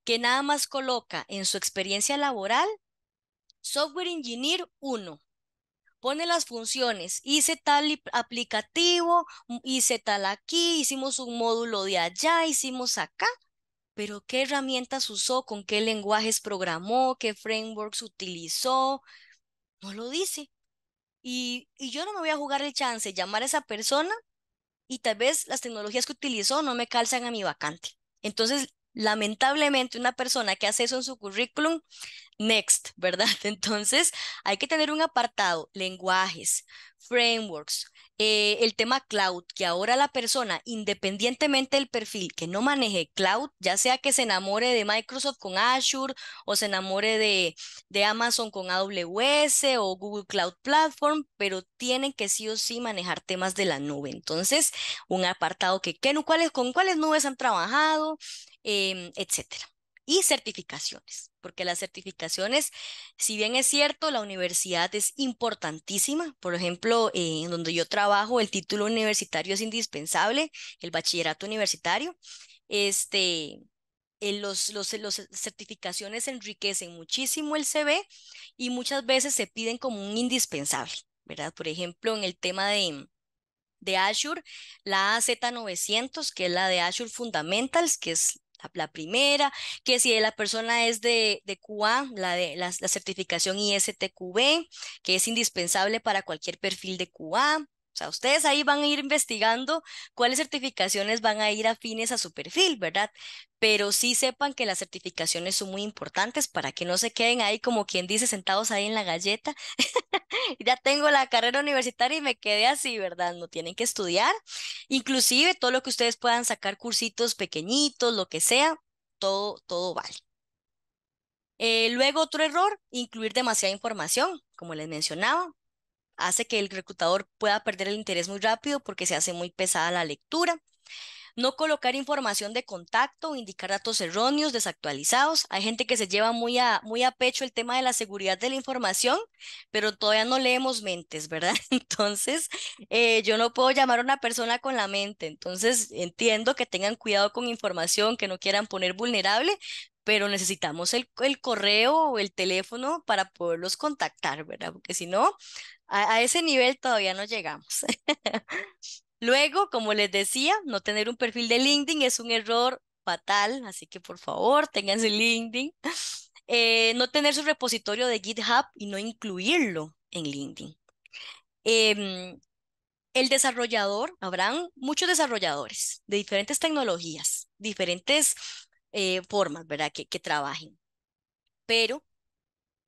que nada más coloca en su experiencia laboral software engineer 1. Pone las funciones, hice tal aplicativo, hice tal aquí, hicimos un módulo de allá, hicimos acá, pero ¿qué herramientas usó? ¿Con qué lenguajes programó? ¿Qué frameworks utilizó? No lo dice. Y, yo no me voy a jugar el chance llamar a esa persona y tal vez las tecnologías que utilizó no me calzan a mi vacante. Entonces, lamentablemente una persona que hace eso en su currículum, next, ¿verdad? (laughs) Entonces hay que tener un apartado, lenguajes, frameworks, eh, el tema cloud, que ahora la persona, independientemente del perfil, que no maneje cloud, ya sea que se enamore de Microsoft con Azure o se enamore de, Amazon con AWS o Google Cloud Platform, pero tienen que sí o sí manejar temas de la nube. Entonces, un apartado que, ¿qué, cuáles, con cuáles nubes han trabajado, Em, etcétera. Y certificaciones, porque las certificaciones, si bien es cierto, la universidad es importantísima. Por ejemplo, en donde yo trabajo, el título universitario es indispensable, el bachillerato universitario. Este, los, los, certificaciones enriquecen muchísimo el CV y muchas veces se piden como un indispensable, ¿verdad? Por ejemplo, en el tema de, de Azure, la AZ900, que es la de Azure Fundamentals, que es la, primera, que si la persona es de, de QA, la, de, la, la certificación ISTQB, que es indispensable para cualquier perfil de QA, o sea, ustedes ahí van a ir investigando cuáles certificaciones van a ir afines a su perfil, ¿verdad? Pero sí sepan que las certificaciones son muy importantes para que no se queden ahí como quien dice sentados ahí en la galleta. (laughs) ya tengo la carrera universitaria y me quedé así, ¿verdad? No tienen que estudiar. Inclusive todo lo que ustedes puedan sacar cursitos pequeñitos, lo que sea, todo, todo vale. Eh, luego otro error, incluir demasiada información, como les mencionaba, hace que el reclutador pueda perder el interés muy rápido porque se hace muy pesada la lectura. No colocar información de contacto, indicar datos erróneos, desactualizados. Hay gente que se lleva muy a, muy a pecho el tema de la seguridad de la información, pero todavía no leemos mentes, ¿verdad? (laughs) Entonces, eh, yo no puedo llamar a una persona con la mente. Entonces, entiendo que tengan cuidado con información, que no quieran poner vulnerable, pero necesitamos el, el correo o el teléfono para poderlos contactar, ¿verdad? Porque si no, a, ese nivel todavía no llegamos. (laughs) Luego, como les decía, no tener un perfil de LinkedIn es un error fatal, así que por favor, tengan su LinkedIn. (laughs) Eh, no tener su repositorio de GitHub y no incluirlo en LinkedIn. Em, el desarrollador, habrán muchos desarrolladores de diferentes tecnologías, diferentes eh, formas, ¿verdad? que trabajen. Pero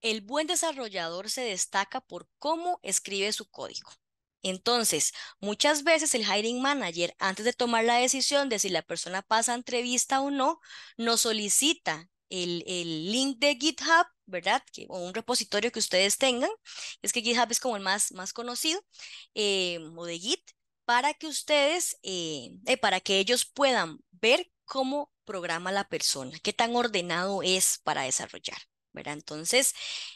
el buen desarrollador se destaca por cómo escribe su código. Entonces, muchas veces el hiring manager, antes de tomar la decisión de si la persona pasa entrevista o no, nos solicita el, link de GitHub, ¿verdad? Que, o un repositorio que ustedes tengan. Es que GitHub es como el más, más conocido, eh, o de Git, para que ustedes, eh, eh, para que ellos puedan ver cómo programa la persona, qué tan ordenado es para desarrollar. Entonces,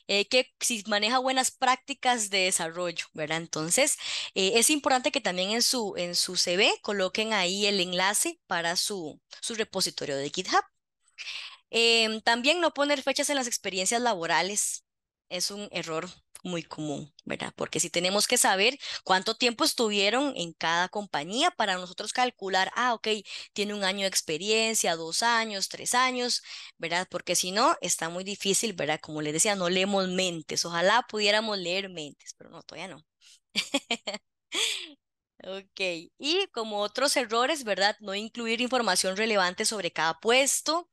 eh, que si maneja buenas prácticas de desarrollo, ¿verdad? Entonces, eh, es importante que también en su, en su CV coloquen ahí el enlace para su, su repositorio de GitHub. Em, también no poner fechas en las experiencias laborales es un error muy común, ¿verdad? Porque si tenemos que saber cuánto tiempo estuvieron en cada compañía para nosotros calcular, ah, ok, tiene un año de experiencia, dos años, tres años, ¿verdad? Porque si no, está muy difícil, ¿verdad? Como les decía, no leemos mentes. Ojalá pudiéramos leer mentes, pero no, todavía no. (laughs) ok, y como otros errores, ¿verdad? No incluir información relevante sobre cada puesto,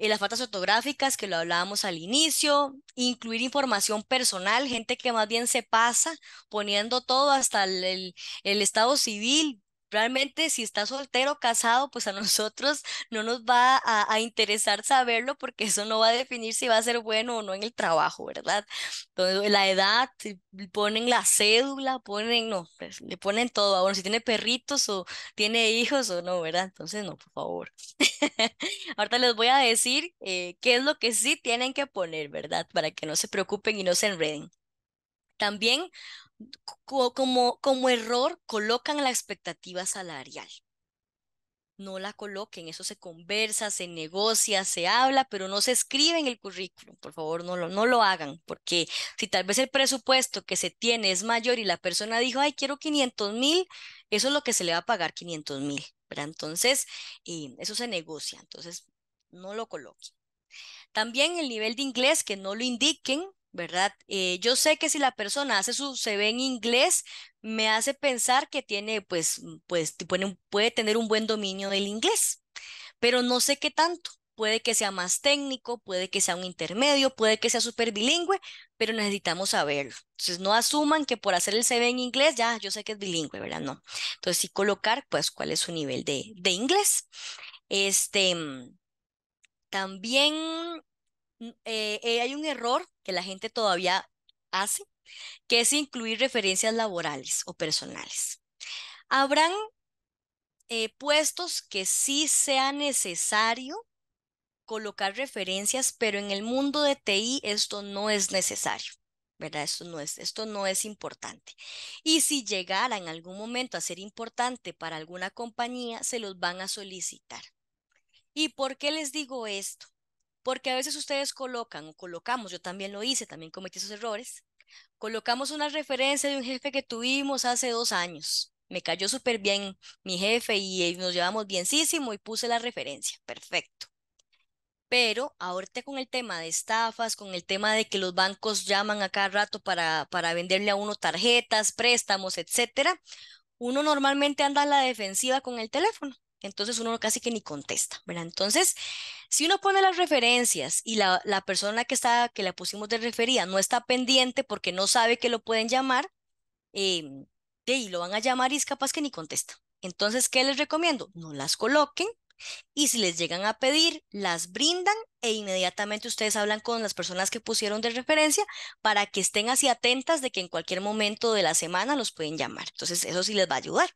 y eh, las faltas ortográficas que lo hablábamos al inicio, incluir información personal, gente que más bien se pasa poniendo todo hasta el, el estado civil, realmente si está soltero casado, pues a nosotros no nos va a, interesar saberlo porque eso no va a definir si va a ser bueno o no en el trabajo, ¿verdad? Entonces, la edad, ponen la cédula, ponen, no, pues, le ponen todo, bueno si tiene perritos o tiene hijos o no, ¿verdad? Entonces, no, por favor. (laughs) Ahorita les voy a decir eh, qué es lo que sí tienen que poner, ¿verdad? Para que no se preocupen y no se enreden. También como, como error colocan la expectativa salarial. No la coloquen, eso se conversa, se negocia, se habla, pero no se escribe en el currículum. Por favor, no lo, no lo hagan, porque si tal vez el presupuesto que se tiene es mayor y la persona dijo, ay, quiero 500 mil, eso es lo que se le va a pagar 500 mil. Entonces, y eso se negocia, entonces no lo coloquen. También el nivel de inglés, que no lo indiquen, ¿verdad? Eh, yo sé que si la persona hace su CV en inglés, me hace pensar que tiene, pues, mm, pues puede, puede tener un buen dominio del inglés, pero no sé qué tanto. Puede que sea más técnico, puede que sea un intermedio, puede que sea súper bilingüe, pero necesitamos saberlo. Entonces, no asuman que por hacer el CV en inglés, ya, yo sé que es bilingüe, ¿verdad? No. Entonces, sí colocar, pues, cuál es su nivel de, de inglés. Este, mm, también eh, eh, hay un error que la gente todavía hace, que es incluir referencias laborales o personales. Habrán eh, puestos que sí sea necesario colocar referencias, pero en el mundo de TI esto no es necesario. ¿verdad? Esto no, es, esto no es importante. Y si llegara en algún momento a ser importante para alguna compañía, se los van a solicitar. ¿Y por qué les digo esto? Porque a veces ustedes colocan o colocamos, yo también lo hice, también cometí esos errores, colocamos una referencia de un jefe que tuvimos hace dos años. Me cayó súper bien mi jefe y nos llevamos bienísimo y puse la referencia. Perfecto. Pero ahorita con el tema de estafas, con el tema de que los bancos llaman a cada rato para, para venderle a uno tarjetas, préstamos, etcétera, uno normalmente anda a la defensiva con el teléfono entonces uno casi que ni contesta, ¿verdad? Entonces, si uno pone las referencias y la, la persona que, está, que la pusimos de referida no está pendiente porque no sabe que lo pueden llamar, eh, em, y lo van a llamar y es capaz que ni contesta. Entonces, ¿qué les recomiendo? No las coloquen y si les llegan a pedir, las brindan e inmediatamente ustedes hablan con las personas que pusieron de referencia para que estén así atentas de que en cualquier momento de la semana los pueden llamar. Entonces, eso sí les va a ayudar,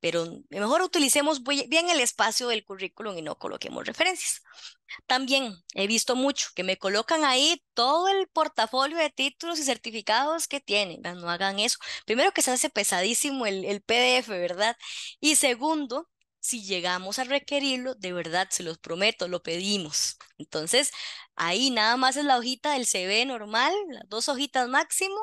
pero mejor utilicemos bien el espacio del currículum y no coloquemos referencias. También he visto mucho que me colocan ahí todo el portafolio de títulos y certificados que tienen. No hagan eso. Primero que se hace pesadísimo el, el PDF, ¿verdad? Y segundo, si llegamos a requerirlo, de verdad, se los prometo, lo pedimos. Entonces, ahí nada más es la hojita del CV normal, las dos hojitas máximo,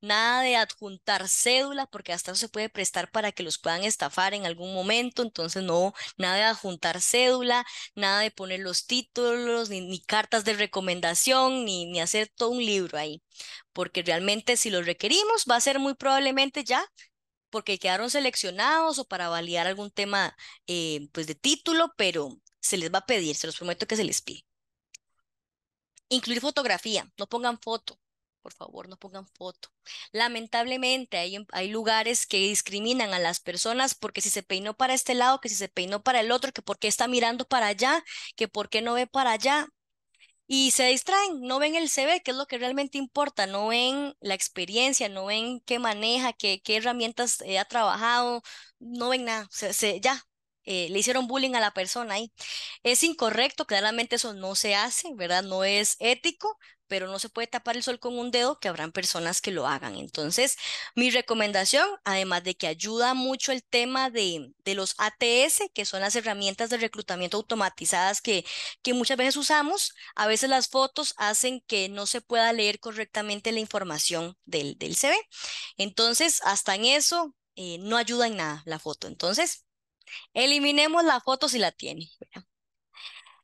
nada de adjuntar cédula, porque hasta eso se puede prestar para que los puedan estafar en algún momento, entonces no, nada de adjuntar cédula, nada de poner los títulos, ni, cartas de recomendación, ni, ni hacer todo un libro ahí, porque realmente si los requerimos va a ser muy probablemente ya porque quedaron seleccionados o para validar algún tema eh, pues de título, pero se les va a pedir, se los prometo que se les pide. Incluir fotografía, no pongan foto, por favor, no pongan foto. Lamentablemente hay, hay lugares que discriminan a las personas porque si se peinó para este lado, que si se peinó para el otro, que por qué está mirando para allá, que por qué no ve para allá, y se distraen, no ven el CV, que es lo que realmente importa, no ven la experiencia, no ven qué maneja, qué, qué herramientas eh, ha trabajado, no ven nada, se, ya eh, le hicieron bullying a la persona ahí. Es incorrecto, claramente eso no se hace, ¿verdad? No es ético, pero no se puede tapar el sol con un dedo, que habrán personas que lo hagan. Entonces, mi recomendación, además de que ayuda mucho el tema de, los ATS, que son las herramientas de reclutamiento automatizadas que, que muchas veces usamos, a veces las fotos hacen que no se pueda leer correctamente la información del, del CV. Entonces, hasta en eso, eh, no ayuda en nada la foto. Entonces, Eliminemos la foto si la tiene.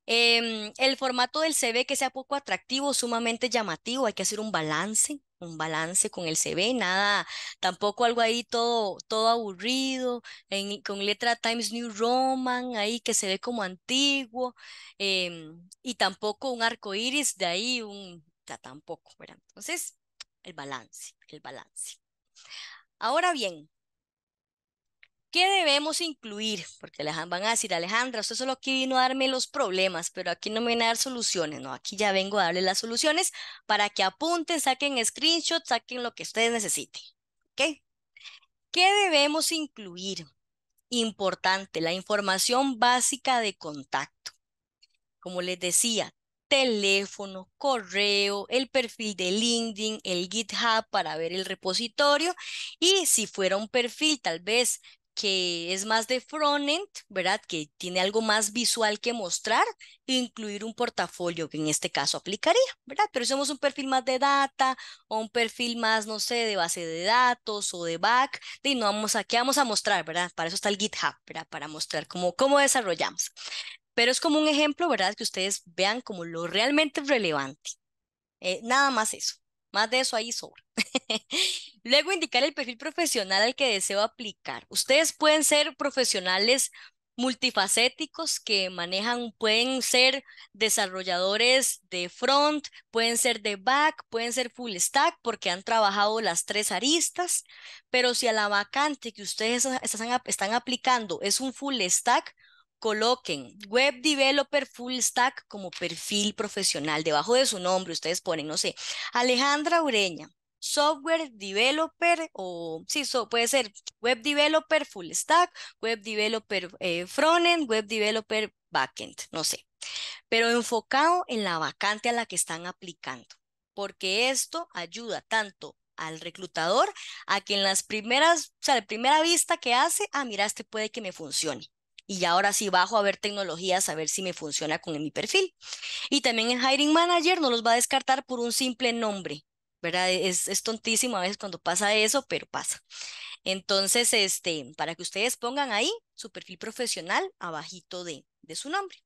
Em, el formato del CV que sea poco atractivo, sumamente llamativo, hay que hacer un balance, un balance con el CV, nada, tampoco algo ahí todo, todo aburrido, en, con letra Times New Roman, ahí que se ve como antiguo, em, y tampoco un arco iris de ahí, un, ya tampoco, ¿verdad? Entonces, el balance, el balance. Ahora bien, ¿Qué debemos incluir? Porque les van a decir, Alejandra, usted solo aquí vino a darme los problemas, pero aquí no me van a dar soluciones. No, aquí ya vengo a darle las soluciones para que apunten, saquen screenshots, saquen lo que ustedes necesiten. ¿Ok? ¿Qué debemos incluir? Importante, la información básica de contacto. Como les decía, teléfono, correo, el perfil de LinkedIn, el GitHub para ver el repositorio y si fuera un perfil tal vez que es más de frontend, ¿verdad? Que tiene algo más visual que mostrar, e incluir un portafolio que en este caso aplicaría, ¿verdad? Pero si somos un perfil más de data o un perfil más, no sé, de base de datos o de back, y no vamos a, ¿qué vamos a mostrar, ¿verdad? Para eso está el GitHub, ¿verdad? Para mostrar cómo, cómo desarrollamos. Pero es como un ejemplo, ¿verdad? Que ustedes vean como lo realmente relevante. Eh, nada más eso. Más de eso ahí sobre (laughs) Luego indicar el perfil profesional al que deseo aplicar. Ustedes pueden ser profesionales multifacéticos que manejan, pueden ser desarrolladores de front, pueden ser de back, pueden ser full stack porque han trabajado las tres aristas, pero si a la vacante que ustedes están aplicando es un full stack, coloquen web developer full stack como perfil profesional. Debajo de su nombre ustedes ponen, no sé, Alejandra Ureña, software developer o sí, puede ser web developer full stack, web developer eh, frontend, web developer backend, no sé. Pero enfocado en la vacante a la que están aplicando, porque esto ayuda tanto al reclutador a que en las primeras, o sea, la primera vista que hace, ah, mira, este puede que me funcione y ahora sí bajo a ver tecnologías a ver si me funciona con mi perfil. Y también el hiring manager no los va a descartar por un simple nombre, ¿verdad? E-, es, tontísimo a veces cuando pasa eso, pero pasa. Entonces, este, para que ustedes pongan ahí su perfil profesional abajito de, de su nombre.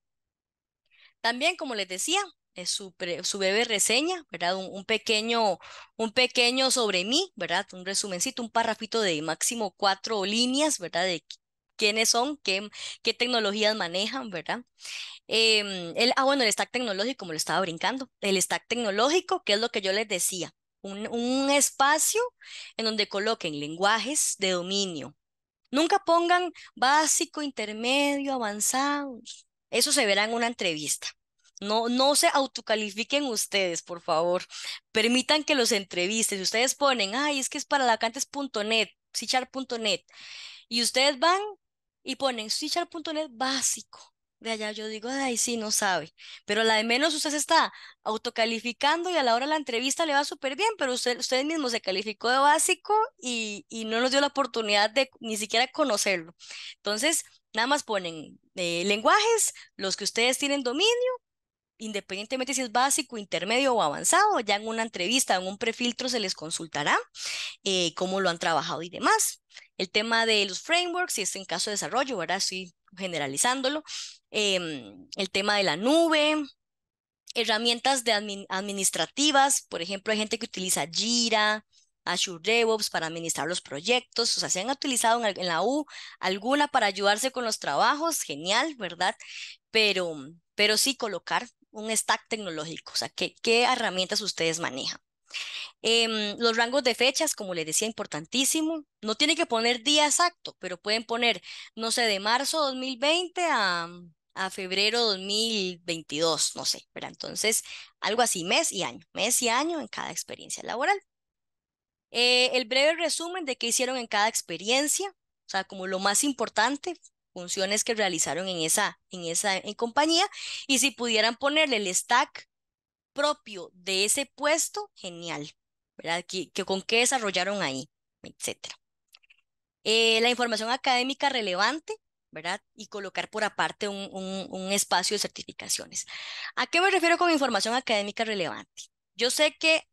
También, como les decía, es su, su breve reseña, ¿verdad? Un, pequeño, un pequeño sobre mí, ¿verdad? Un resumencito, un párrafito de máximo cuatro líneas, ¿verdad? quiénes son, qué, qué tecnologías manejan, ¿verdad? Em, el, ah, bueno, el stack tecnológico, como lo estaba brincando. El stack tecnológico, que es lo que yo les decía, un, espacio en donde coloquen lenguajes de dominio. Nunca pongan básico, intermedio, avanzado. Eso se verá en una entrevista. No, no se autocalifiquen ustedes, por favor. Permitan que los entrevisten. ustedes ponen, ay, es que es para punto .net, y ustedes van y ponen switchar.net básico. De allá yo digo, de ahí sí, no sabe. Pero la de menos usted se está autocalificando y a la hora de la entrevista le va súper bien, pero usted, mismo se calificó de básico y, no nos dio la oportunidad de ni siquiera conocerlo. Entonces, nada más ponen eh, lenguajes, los que ustedes tienen dominio, independientemente si es básico, intermedio o avanzado, ya en una entrevista, en un prefiltro se les consultará eh, cómo lo han trabajado y demás. El tema de los frameworks, si es en caso de desarrollo, ¿verdad? Estoy generalizándolo. Em, el tema de la nube, herramientas administrativas, por ejemplo, hay gente que utiliza Jira, Azure DevOps para administrar los proyectos, o sea, se han utilizado en, la U alguna para ayudarse con los trabajos, genial, ¿verdad? Pero, pero sí colocar un stack tecnológico, o sea, ¿qué, qué herramientas ustedes manejan? Em, los rangos de fechas, como les decía, importantísimo. No tienen que poner día exacto, pero pueden poner, no sé, de marzo 2020 a, a febrero 2022, no sé, pero Entonces, algo así, mes y año, mes y año en cada experiencia laboral. Eh, el breve resumen de qué hicieron en cada experiencia, o sea, como lo más importante, funciones que realizaron en esa, en esa en compañía, y si pudieran ponerle el stack propio de ese puesto, genial, ¿verdad? Que, con qué desarrollaron ahí, etcétera. Eh, la información académica relevante, ¿verdad? Y colocar por aparte un, un, un, espacio de certificaciones. ¿A qué me refiero con información académica relevante? Yo sé que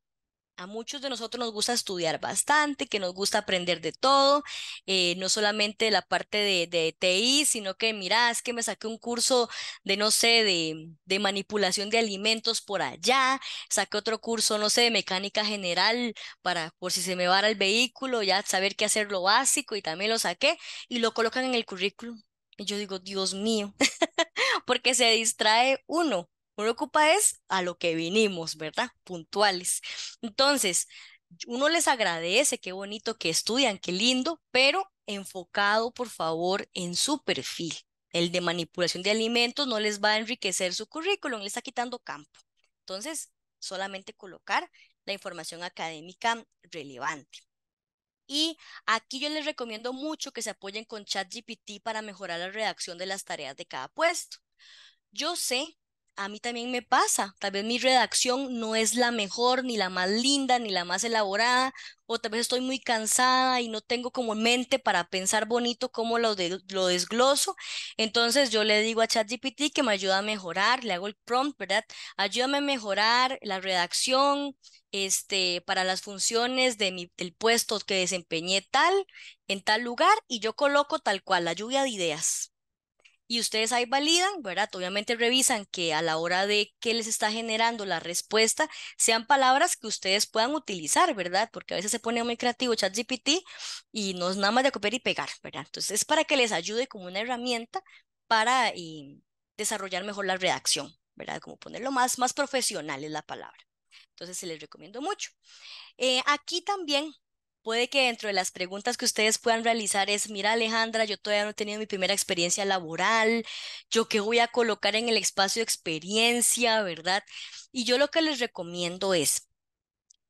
a muchos de nosotros nos gusta estudiar bastante, que nos gusta aprender de todo, eh, no solamente la parte de, TI, sino que, mira, es que me saqué un curso de, no sé, de, manipulación de alimentos por allá, saqué otro curso, no sé, de mecánica general para por si se me va el vehículo, ya saber qué hacer lo básico y también lo saqué y lo colocan en el currículum. Y yo digo, Dios mío, (laughs) porque se distrae uno preocupa es a lo que vinimos, ¿verdad? Puntuales. Entonces, uno les agradece, qué bonito que estudian, qué lindo, pero enfocado, por favor, en su perfil. El de manipulación de alimentos no les va a enriquecer su currículum, le está quitando campo. Entonces, solamente colocar la información académica relevante. Y aquí yo les recomiendo mucho que se apoyen con ChatGPT para mejorar la redacción de las tareas de cada puesto. Yo sé a mí también me pasa. Tal vez mi redacción no es la mejor, ni la más linda, ni la más elaborada, o tal vez estoy muy cansada y no tengo como mente para pensar bonito cómo lo, lo desgloso. Entonces yo le digo a ChatGPT que me ayuda a mejorar, le hago el prompt, ¿verdad? Ayúdame a mejorar la redacción. Este, para las funciones de del puesto que desempeñé tal, en tal lugar, y yo coloco tal cual, la lluvia de ideas y ustedes ahí validan, ¿verdad? Obviamente revisan que a la hora de que les está generando la respuesta sean palabras que ustedes puedan utilizar, ¿verdad? Porque a veces se pone muy creativo ChatGPT y no es nada más de copiar y pegar, ¿verdad? Entonces es para que les ayude como una herramienta para eh, desarrollar mejor la redacción, ¿verdad? Como ponerlo más, más profesional es la palabra. Entonces se les recomiendo mucho. Eh, aquí también puede que dentro de las preguntas que ustedes puedan realizar es, mira Alejandra, yo todavía no he tenido mi primera experiencia laboral, yo qué voy a colocar en el espacio de experiencia, ¿verdad? Y yo lo que les recomiendo es,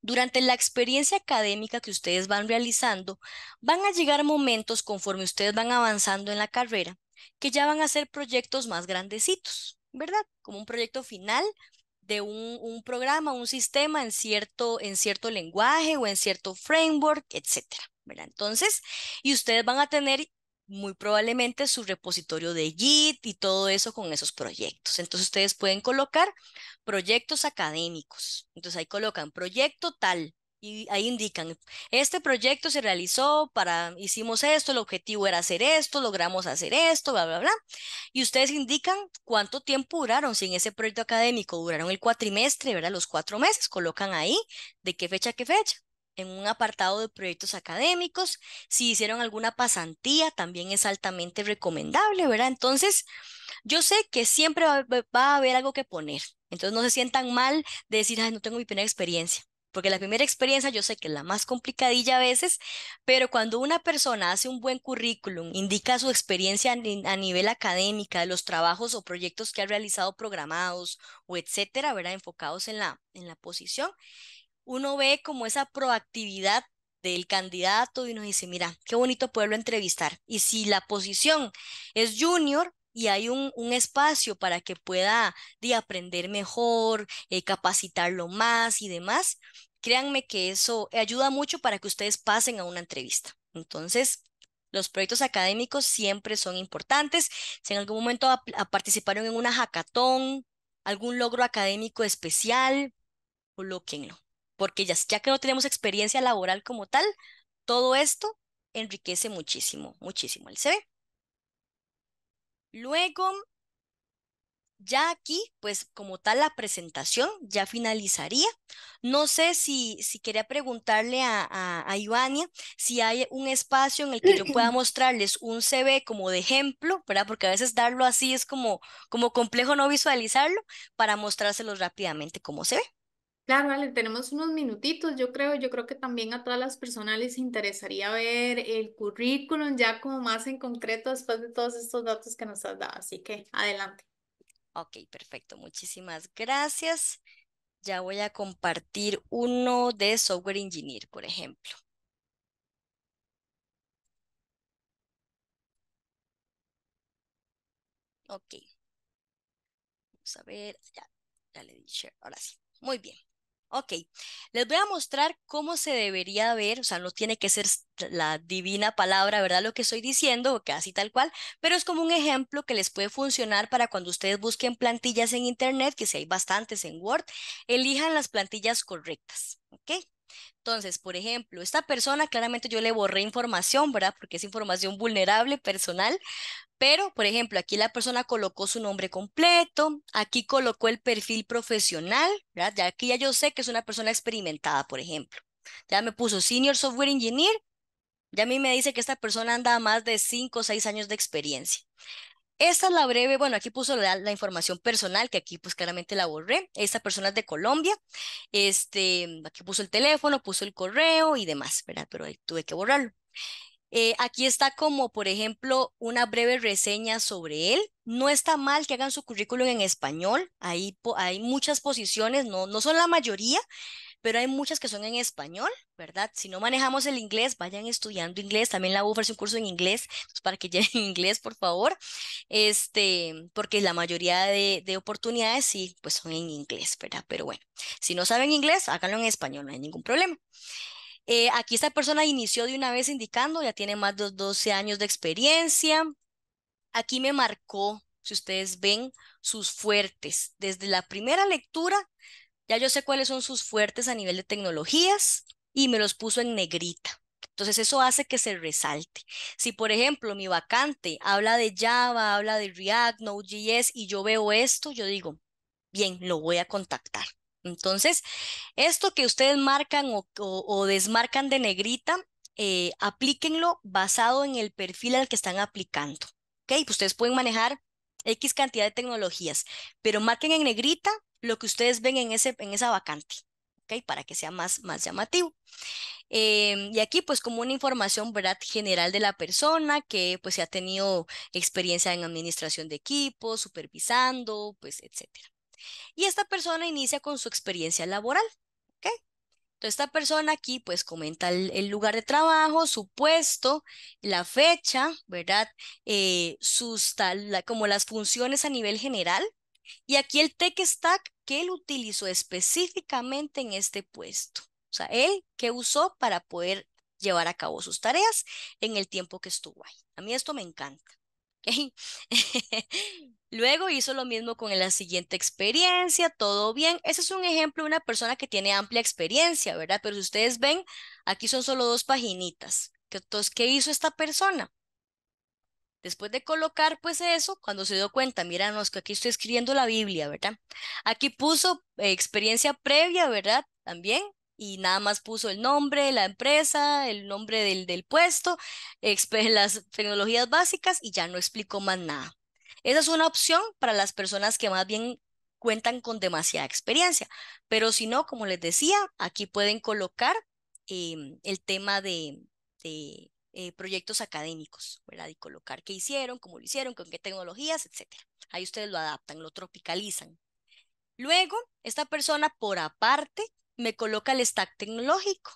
durante la experiencia académica que ustedes van realizando, van a llegar momentos conforme ustedes van avanzando en la carrera, que ya van a ser proyectos más grandecitos, ¿verdad? Como un proyecto final de un, un, programa, un sistema en cierto, en cierto lenguaje o en cierto framework, etcétera. ¿verdad? Entonces, y ustedes van a tener muy probablemente su repositorio de Git y todo eso con esos proyectos. Entonces ustedes pueden colocar proyectos académicos. Entonces ahí colocan proyecto tal y ahí indican, este proyecto se realizó para, hicimos esto, el objetivo era hacer esto, logramos hacer esto, bla, bla, bla. Y ustedes indican cuánto tiempo duraron, si en ese proyecto académico duraron el cuatrimestre, ¿verdad? Los cuatro meses, colocan ahí de qué fecha a qué fecha en un apartado de proyectos académicos, si hicieron alguna pasantía, también es altamente recomendable, ¿verdad? Entonces, yo sé que siempre va, va a haber algo que poner, entonces no se sientan mal de decir, ay, no tengo mi primera experiencia. Porque la primera experiencia yo sé que es la más complicadilla a veces, pero cuando una persona hace un buen currículum, indica su experiencia a nivel académica, de los trabajos o proyectos que ha realizado programados o etcétera, ¿verdad? Enfocados en la, en la posición, uno ve como esa proactividad del candidato y uno dice, mira, qué bonito poderlo entrevistar. Y si la posición es junior, y hay un, espacio para que pueda de aprender mejor, eh, capacitarlo más y demás, créanme que eso ayuda mucho para que ustedes pasen a una entrevista. Entonces, los proyectos académicos siempre son importantes. Si en algún momento ah, participaron en una hackathon, algún logro académico especial, colóquenlo. Porque ya, ya que no tenemos experiencia laboral como tal, todo esto enriquece muchísimo, muchísimo el CV. Luego, ya aquí, pues como tal, la presentación ya finalizaría. No sé si, si quería preguntarle a, a, Ivania si hay un espacio en el que yo pueda (clears throat) mostrarles un CV como de ejemplo, ¿verdad? Porque a veces darlo así es como, como complejo no visualizarlo, para mostrárselos rápidamente cómo se ve. Claro, vale, tenemos unos minutitos, yo creo, yo creo que también a todas las personas les interesaría ver el currículum ya como más en concreto después de todos estos datos que nos has dado, así que adelante. Ok, perfecto, muchísimas gracias. Ya voy a compartir uno de Software Engineer, por ejemplo. Ok. Vamos a ver, ya, ya le di share, ahora sí. Muy bien. Ok, les voy a mostrar cómo se debería ver, o sea, no tiene que ser la divina palabra, ¿verdad? Lo que estoy diciendo, o casi tal cual, pero es como un ejemplo que les puede funcionar para cuando ustedes busquen plantillas en Internet, que si hay bastantes en Word, elijan las plantillas correctas, ¿ok? Entonces, por ejemplo, esta persona claramente yo le borré información, ¿verdad? Porque es información vulnerable, personal, pero, por ejemplo, aquí la persona colocó su nombre completo, aquí colocó el perfil profesional, ¿verdad? Ya aquí ya yo sé que es una persona experimentada, por ejemplo. Ya me puso Senior Software Engineer, ya a mí me dice que esta persona anda más de 5 o 6 años de experiencia. Esta es la breve, bueno, aquí puso la, información personal, que aquí pues claramente la borré. Esta persona es de Colombia, este, aquí puso el teléfono, puso el correo y demás, ¿verdad? Pero tuve que borrarlo. Eh, aquí está como, por ejemplo, una breve reseña sobre él. No está mal que hagan su currículum en español, ahí hay muchas posiciones, no, no son la mayoría, pero hay muchas que son en español, ¿verdad? Si no manejamos el inglés, vayan estudiando inglés. También la U ofrece un curso en inglés, pues, para que (laughs) lleven inglés, por favor. Este, porque la mayoría de, oportunidades sí, pues son en inglés, ¿verdad? Pero bueno, si no saben inglés, háganlo en español, no hay ningún problema. Eh, aquí esta persona inició de una vez indicando, ya tiene más de 12 años de experiencia. Aquí me marcó, si ustedes ven, sus fuertes. Desde la primera lectura ya yo sé cuáles son sus fuertes a nivel de tecnologías y me los puso en negrita. Entonces eso hace que se resalte. Si por ejemplo mi vacante habla de Java, habla de React, Node.js y yo veo esto, yo digo, bien, lo voy a contactar. Entonces, esto que ustedes marcan o, desmarcan de negrita, eh, aplíquenlo basado en el perfil al que están aplicando. ¿Ok? ustedes pueden manejar X cantidad de tecnologías, pero marquen en negrita lo que ustedes ven en, ese, en esa vacante, ¿ok? Para que sea más, más llamativo. Em, y aquí pues como una información ¿verdad? general de la persona que pues ha tenido experiencia en administración de equipos, supervisando, pues etcétera. Y esta persona inicia con su experiencia laboral. ¿okay? Entonces esta persona aquí pues comenta el, lugar de trabajo, su puesto, la fecha, ¿verdad? Eh, sus tal, como las funciones a nivel general, y aquí el tech stack que él utilizó específicamente en este puesto. O sea, él que usó para poder llevar a cabo sus tareas en el tiempo que estuvo ahí. A mí esto me encanta. (laughs) Luego hizo lo mismo con la siguiente experiencia, todo bien. Ese es un ejemplo de una persona que tiene amplia experiencia, ¿verdad? Pero si ustedes ven, aquí son solo dos paginitas. Entonces, ¿qué hizo esta persona? Después de colocar pues eso, cuando se dio cuenta, míranos que aquí estoy escribiendo la Biblia, ¿verdad? Aquí puso eh, experiencia previa, ¿verdad? También, y nada más puso el nombre, la empresa, el nombre del, del puesto, (laughs) las tecnologías básicas y ya no explicó más nada. Esa es una opción para las personas que más bien cuentan con demasiada experiencia, pero si no, como les decía, aquí pueden colocar em, el tema de eh, proyectos académicos, ¿verdad? Y colocar qué hicieron, cómo lo hicieron, con qué tecnologías, etc. Ahí ustedes lo adaptan, lo tropicalizan. Luego, esta persona por aparte me coloca el stack tecnológico.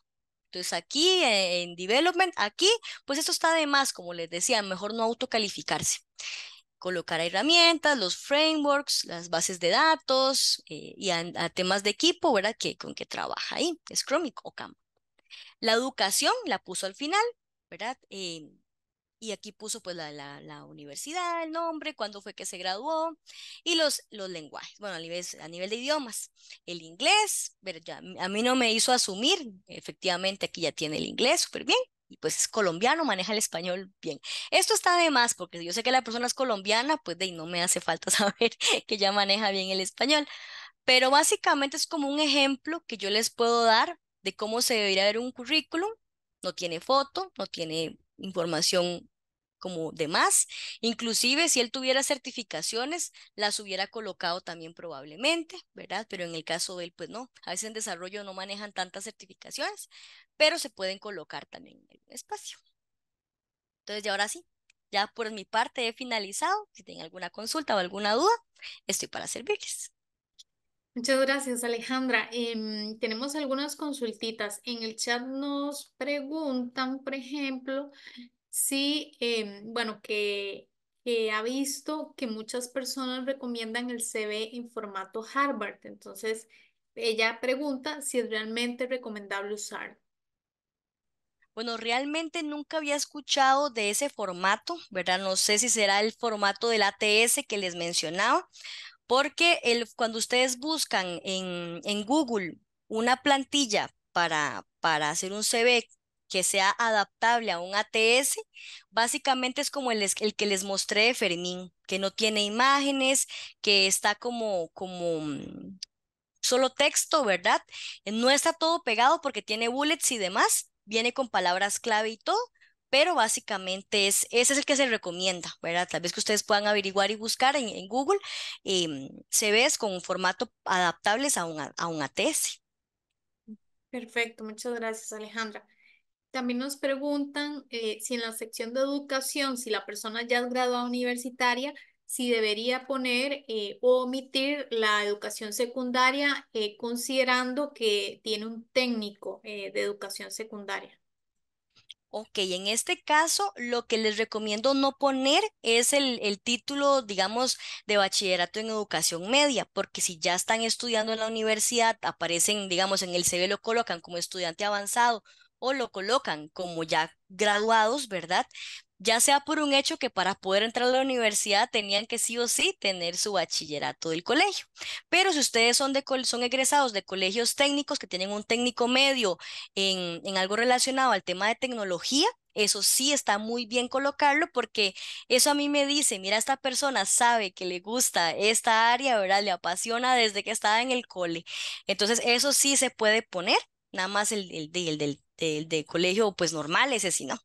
Entonces aquí eh, en development, aquí, pues esto está de más, como les decía, mejor no autocalificarse. Colocar herramientas, los frameworks, las bases de datos eh, y a, temas de equipo, ¿verdad? Que, con qué trabaja ahí, Scrum o Kanban. La educación la puso al final, ¿verdad? Eh, y aquí puso pues la, universidad, el nombre, cuándo fue que se graduó y los, los lenguajes. Bueno, a nivel, a nivel de idiomas, el inglés, pero ya, a mí no me hizo asumir, efectivamente aquí ya tiene el inglés, súper bien. Y pues es colombiano, maneja el español bien. Esto está de más, porque yo sé que la persona es colombiana, pues de ahí no me hace falta (laughs) saber que ya maneja bien el español. Pero básicamente es como un ejemplo que yo les puedo dar de cómo se debería ver un currículum no tiene foto, no tiene información como demás. Inclusive si él tuviera certificaciones, las hubiera colocado también probablemente, ¿verdad? Pero en el caso de él, pues no. A veces en desarrollo no manejan tantas certificaciones, pero se pueden colocar también en el espacio. Entonces, ya ahora sí, ya por mi parte he finalizado. Si tienen alguna consulta o alguna duda, estoy para servirles. Muchas gracias, Alejandra. Em, tenemos algunas consultitas. En el chat nos preguntan, por ejemplo, si, em, bueno, que, ha visto que muchas personas recomiendan el CV en formato Harvard. Entonces, ella pregunta si es realmente recomendable usar. Bueno, realmente nunca había escuchado de ese formato, ¿verdad? No sé si será el formato del ATS que les mencionaba porque el, cuando ustedes buscan en, en Google una plantilla para, para hacer un CV que sea adaptable a un ATS, básicamente es como el, que les mostré de Fermín, que no tiene imágenes, que está como, como mm, solo texto, ¿verdad? No está todo pegado porque tiene bullets y demás, viene con palabras clave y todo, pero básicamente es, ese es el que se recomienda, ¿verdad? Tal vez que ustedes puedan averiguar y buscar en, Google se em, ve con un formato adaptables a una, a tesis. Perfecto, muchas gracias Alejandra. También nos preguntan eh, si en la sección de educación, si la persona ya es graduada universitaria, si debería poner eh, o omitir la educación secundaria, eh, considerando que tiene un técnico de educación secundaria. Ok, en este caso lo que les recomiendo no poner es el, el, título, digamos, de bachillerato en educación media, porque si ya están estudiando en la universidad, aparecen, digamos, en el CV lo colocan como estudiante avanzado o lo colocan como ya graduados, ¿verdad? ya sea por un hecho que para poder entrar a la universidad tenían que sí o sí tener su bachillerato del colegio. Pero si ustedes son, de, son egresados de colegios técnicos que tienen un técnico medio en, en algo relacionado al tema de tecnología, eso sí está muy bien colocarlo porque eso a mí me dice, mira, esta persona sabe que le gusta esta área, ¿verdad? Le apasiona desde que estaba en el cole. Entonces, eso sí se puede poner, nada más el, el, del, colegio, pues normal, ese sí no.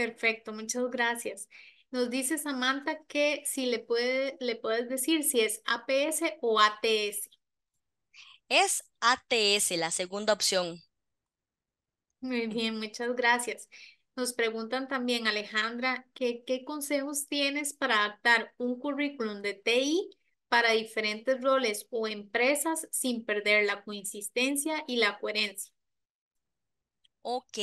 Perfecto, muchas gracias. Nos dice Samantha que si le, puede, le puedes decir si es APS o ATS. Es ATS, la segunda opción. Muy bien, muchas gracias. Nos preguntan también, Alejandra, que, ¿qué consejos tienes para adaptar un currículum de TI para diferentes roles o empresas sin perder la consistencia y la coherencia? Ok,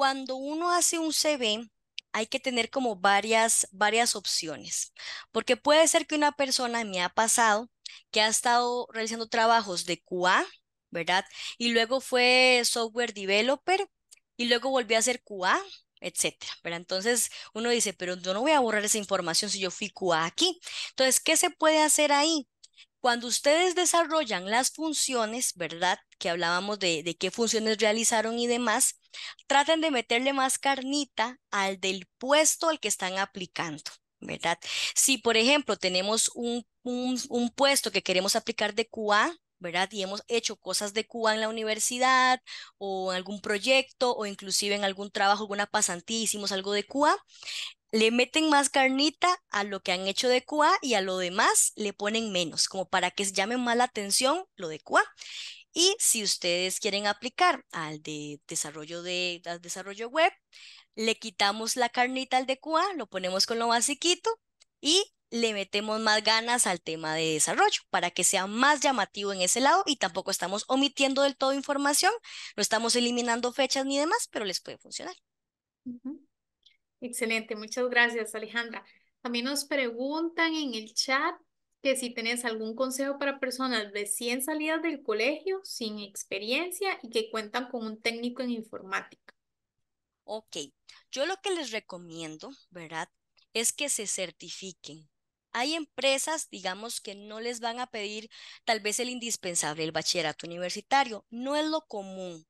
cuando uno hace un CV, hay que tener como varias, varias opciones, porque puede ser que una persona me ha pasado que ha estado realizando trabajos de QA, ¿verdad? Y luego fue software developer y luego volvió a ser QA, etcétera, Entonces uno dice, pero yo no voy a borrar esa información si yo fui QA aquí. Entonces, ¿qué se puede hacer ahí? Cuando ustedes desarrollan las funciones, ¿verdad? Que hablábamos de, qué funciones realizaron y demás, traten de meterle más carnita al del puesto al que están aplicando, ¿verdad? Si, por ejemplo, tenemos un, puesto que queremos aplicar de QA, ¿verdad? Y hemos hecho cosas de QA en la universidad o en algún proyecto o inclusive en algún trabajo, alguna pasantía, hicimos algo de QA, le meten más carnita a lo que han hecho de QA y a lo demás le ponen menos, como para que se llame más la atención lo de QA. Y si ustedes quieren aplicar al de desarrollo, de, desarrollo web, le quitamos la carnita al de QA, lo ponemos con lo basiquito y le metemos más ganas al tema de desarrollo para que sea más llamativo en ese lado y tampoco estamos omitiendo del todo información, no estamos eliminando fechas ni demás, pero les puede funcionar. Excelente, muchas gracias, Alejandra. También nos preguntan en el chat que si tenés algún consejo para personas recién salidas del colegio, sin experiencia y que cuentan con un técnico en informática. Ok, yo lo que les recomiendo, ¿verdad? Es que se certifiquen. Hay empresas, digamos, que no les van a pedir tal vez el indispensable, el bachillerato universitario. No es lo común,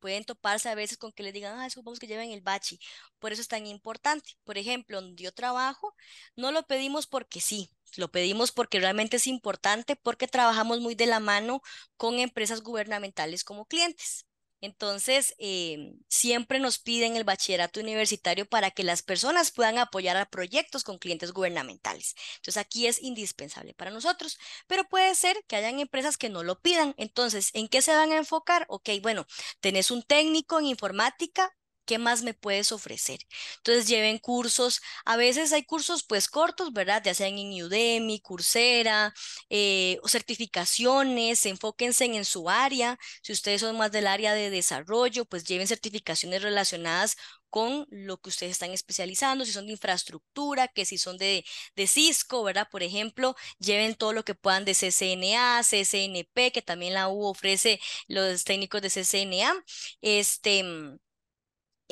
Pueden toparse a veces con que les digan, ah, supongamos que lleven el bachi. Por eso es tan importante. Por ejemplo, donde yo trabajo, no lo pedimos porque sí, lo pedimos porque realmente es importante, porque trabajamos muy de la mano con empresas gubernamentales como clientes. Entonces, em, siempre nos piden el bachillerato universitario para que las personas puedan apoyar a proyectos con clientes gubernamentales. Entonces, aquí es indispensable para nosotros, pero puede ser que hayan empresas que no lo pidan. Entonces, ¿en qué se van a enfocar? Ok, bueno, tenés un técnico en informática, ¿Qué más me puedes ofrecer? Entonces lleven cursos, a veces hay cursos pues cortos, ¿verdad? Ya sean en Udemy, Coursera, eh, certificaciones, enfóquense en su área. Si ustedes son más del área de desarrollo, pues lleven certificaciones relacionadas con lo que ustedes están especializando, si son de infraestructura, que si son de, de, Cisco, ¿verdad? Por ejemplo, lleven todo lo que puedan de CCNA, CCNP, que también la U ofrece los técnicos de CCNA. Este, mm,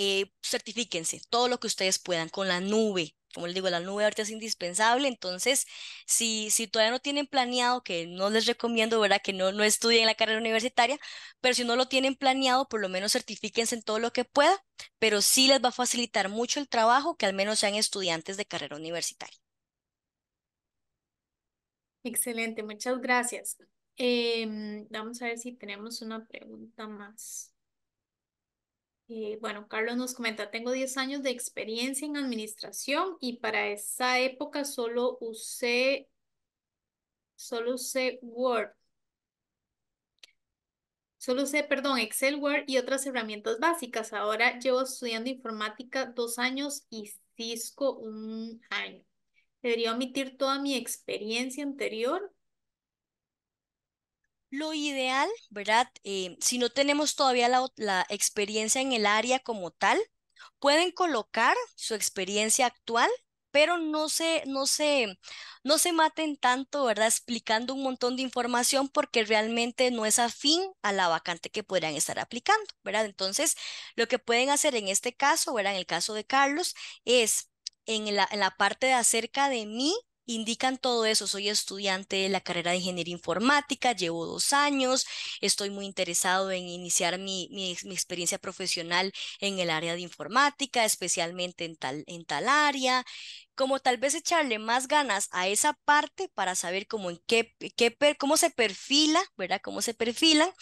eh, certifíquense todo lo que ustedes puedan con la nube. Como les digo, la nube ahorita es indispensable, entonces si, si todavía no tienen planeado, que no les recomiendo, ¿verdad? Que no, no estudien la carrera universitaria, pero si no lo tienen planeado, por lo menos certifíquense en todo lo que pueda, pero sí les va a facilitar mucho el trabajo que al menos sean estudiantes de carrera universitaria. Excelente, muchas gracias. Em, vamos a ver si tenemos una pregunta más bueno, Carlos nos comenta, tengo 10 años de experiencia en administración y para esa época solo usé, solo usé Word. Solo usé, perdón, Excel, Word y otras herramientas básicas. Ahora llevo estudiando informática dos años y Cisco un año. Debería omitir toda mi experiencia anterior lo ideal, ¿verdad? Eh, si no tenemos todavía la, experiencia en el área como tal, pueden colocar su experiencia actual pero no se, no se, no se maten tanto, ¿verdad? Explicando un montón de información porque realmente no es afín a la vacante que podrían estar aplicando, ¿verdad? Entonces, lo que pueden hacer en este caso, ¿verdad? En el caso de Carlos, es en en la parte de acerca de mí, indican todo eso. Soy estudiante de la carrera de ingeniería informática, llevo dos años, estoy muy interesado en iniciar mi, mi, experiencia profesional en el área de informática, especialmente en tal, en tal área, como tal vez echarle más ganas a esa parte para saber cómo, en qué, cómo se perfila, ¿verdad? Cómo se perfila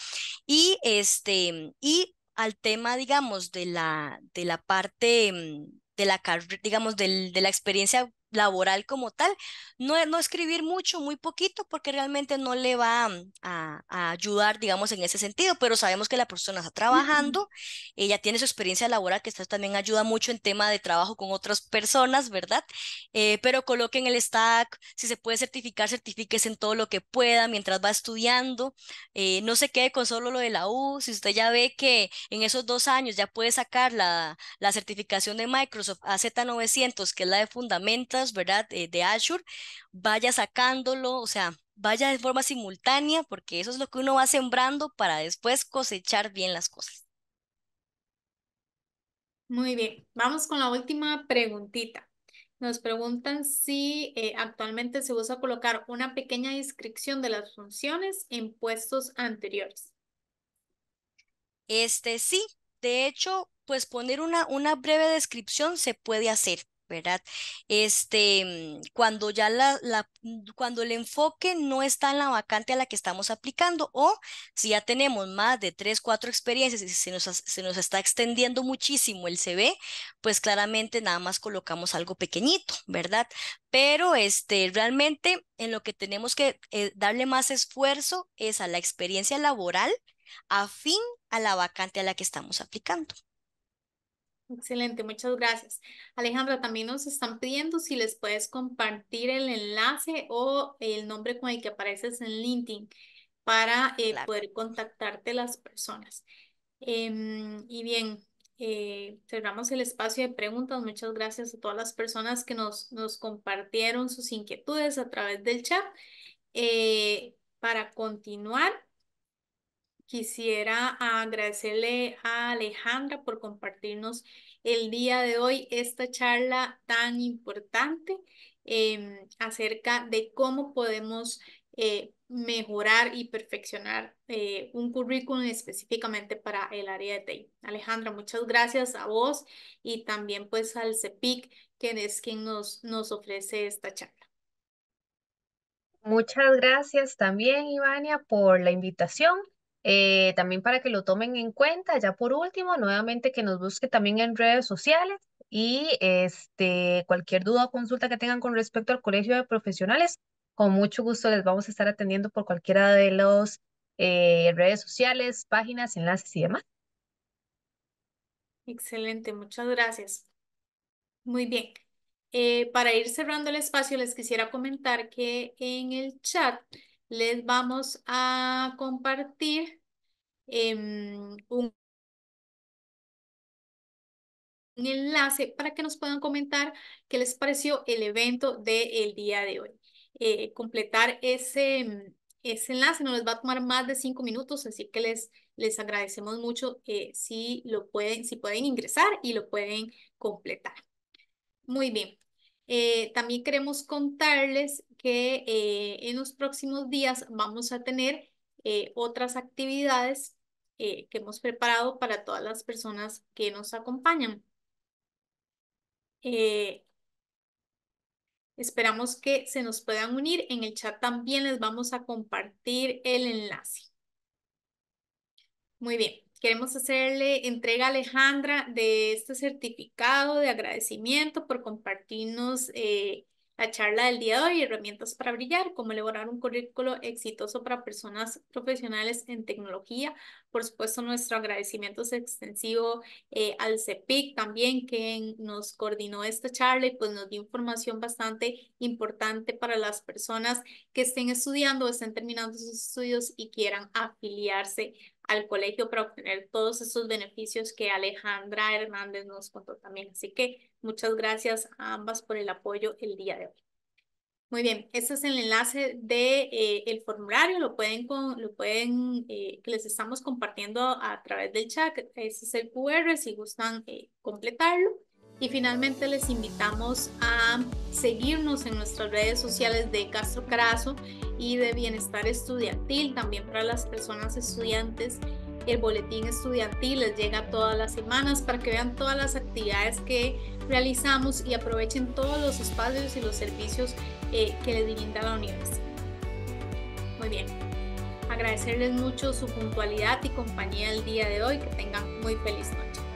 y, este, y al tema, digamos, de la, de la parte mm, de la digamos, del, de la experiencia laboral como tal. No, no escribir mucho, muy poquito, porque realmente no le va mm, a, ayudar, digamos, en ese sentido, pero sabemos que la persona está trabajando, ella tiene su experiencia laboral, que esto también ayuda mucho en tema de trabajo con otras personas, ¿verdad? Eh, pero coloquen el stack, si se puede certificar, certifíquese en todo lo que pueda mientras va estudiando, eh, no se quede con solo lo de la U, si usted ya ve que en esos dos años ya puede sacar la, la certificación de Microsoft AZ900, que es la de fundamentos, ¿verdad? Eh, de Azure, vaya sacándolo, o sea, vaya de forma simultánea, porque eso es lo que uno va sembrando para después cosechar bien las cosas. Muy bien, vamos con la última preguntita. Nos preguntan si eh, actualmente se usa colocar una pequeña descripción de las funciones en puestos anteriores. Este sí, de hecho, pues poner una, una breve descripción se puede hacer. ¿verdad? Este, mm, cuando ya la, mm, cuando el enfoque no está en la vacante a la que estamos aplicando o si ya tenemos más de tres, cuatro experiencias y se nos, se nos está extendiendo muchísimo el CV, pues claramente nada más colocamos algo pequeñito, ¿verdad? Pero este, realmente en lo que tenemos que eh, darle más esfuerzo es a la experiencia laboral afín a la vacante a la que estamos aplicando. Excelente, muchas gracias. Alejandra, también nos están pidiendo si les puedes compartir el enlace o el nombre con el que apareces en LinkedIn para eh, poder contactarte las personas. Em, y bien, eh, cerramos el espacio de preguntas. Muchas gracias a todas las personas que nos, nos compartieron sus inquietudes a través del chat. Eh, para continuar, Quisiera agradecerle a Alejandra por compartirnos el día de hoy esta charla tan importante em, acerca de cómo podemos eh, mejorar y perfeccionar eh, un currículum específicamente para el área de TI. Alejandra, muchas gracias a vos y también pues al CEPIC, que es quien nos, nos ofrece esta charla. Muchas gracias también, Ivania, por la invitación eh, también para que lo tomen en cuenta. Ya por último, nuevamente que nos busque también en redes sociales y este, cualquier duda o consulta que tengan con respecto al Colegio de Profesionales, con mucho gusto les vamos a estar atendiendo por cualquiera de las eh, redes sociales, páginas, enlaces y demás. Excelente, muchas gracias. Muy bien. Eh, para ir cerrando el espacio, les quisiera comentar que en el chat les vamos a compartir Em, un enlace para que nos puedan comentar qué les pareció el evento del día de hoy. Eh, completar ese, mm, ese enlace no les va a tomar más de cinco minutos, así que les, les agradecemos mucho eh, si, lo pueden, si pueden ingresar y lo pueden completar. Muy bien. Eh, también queremos contarles que en los próximos días vamos a tener otras actividades eh, que hemos preparado para todas las personas que nos acompañan. Eh, esperamos que se nos puedan unir. En el chat también les vamos a compartir el enlace. Muy bien. Queremos hacerle entrega a Alejandra de este certificado de agradecimiento por compartirnos eh, la charla del día de hoy, herramientas para brillar, cómo elaborar un currículo exitoso para personas profesionales en tecnología. Por supuesto, nuestro agradecimiento es extensivo eh, al CEPIC también, quien nos coordinó esta charla y pues nos dio información bastante importante para las personas que estén estudiando o estén terminando sus estudios y quieran afiliarse al colegio para obtener todos esos beneficios que Alejandra Hernández nos contó también. Así que muchas gracias a ambas por el apoyo el día de hoy. Muy bien, este es el enlace del de, eh, el formulario, lo pueden, lo pueden eh, que les estamos compartiendo a través del chat, ese es el QR si gustan eh, completarlo. Y finalmente les invitamos a seguirnos en nuestras redes sociales de Castro Carazo y de Bienestar Estudiantil, también para las personas estudiantes. El boletín estudiantil les llega todas las semanas para que vean todas las actividades que realizamos y aprovechen todos los espacios y los servicios eh, que les brinda la universidad. Muy bien, agradecerles mucho su puntualidad y compañía el día de hoy. Que tengan muy feliz noche.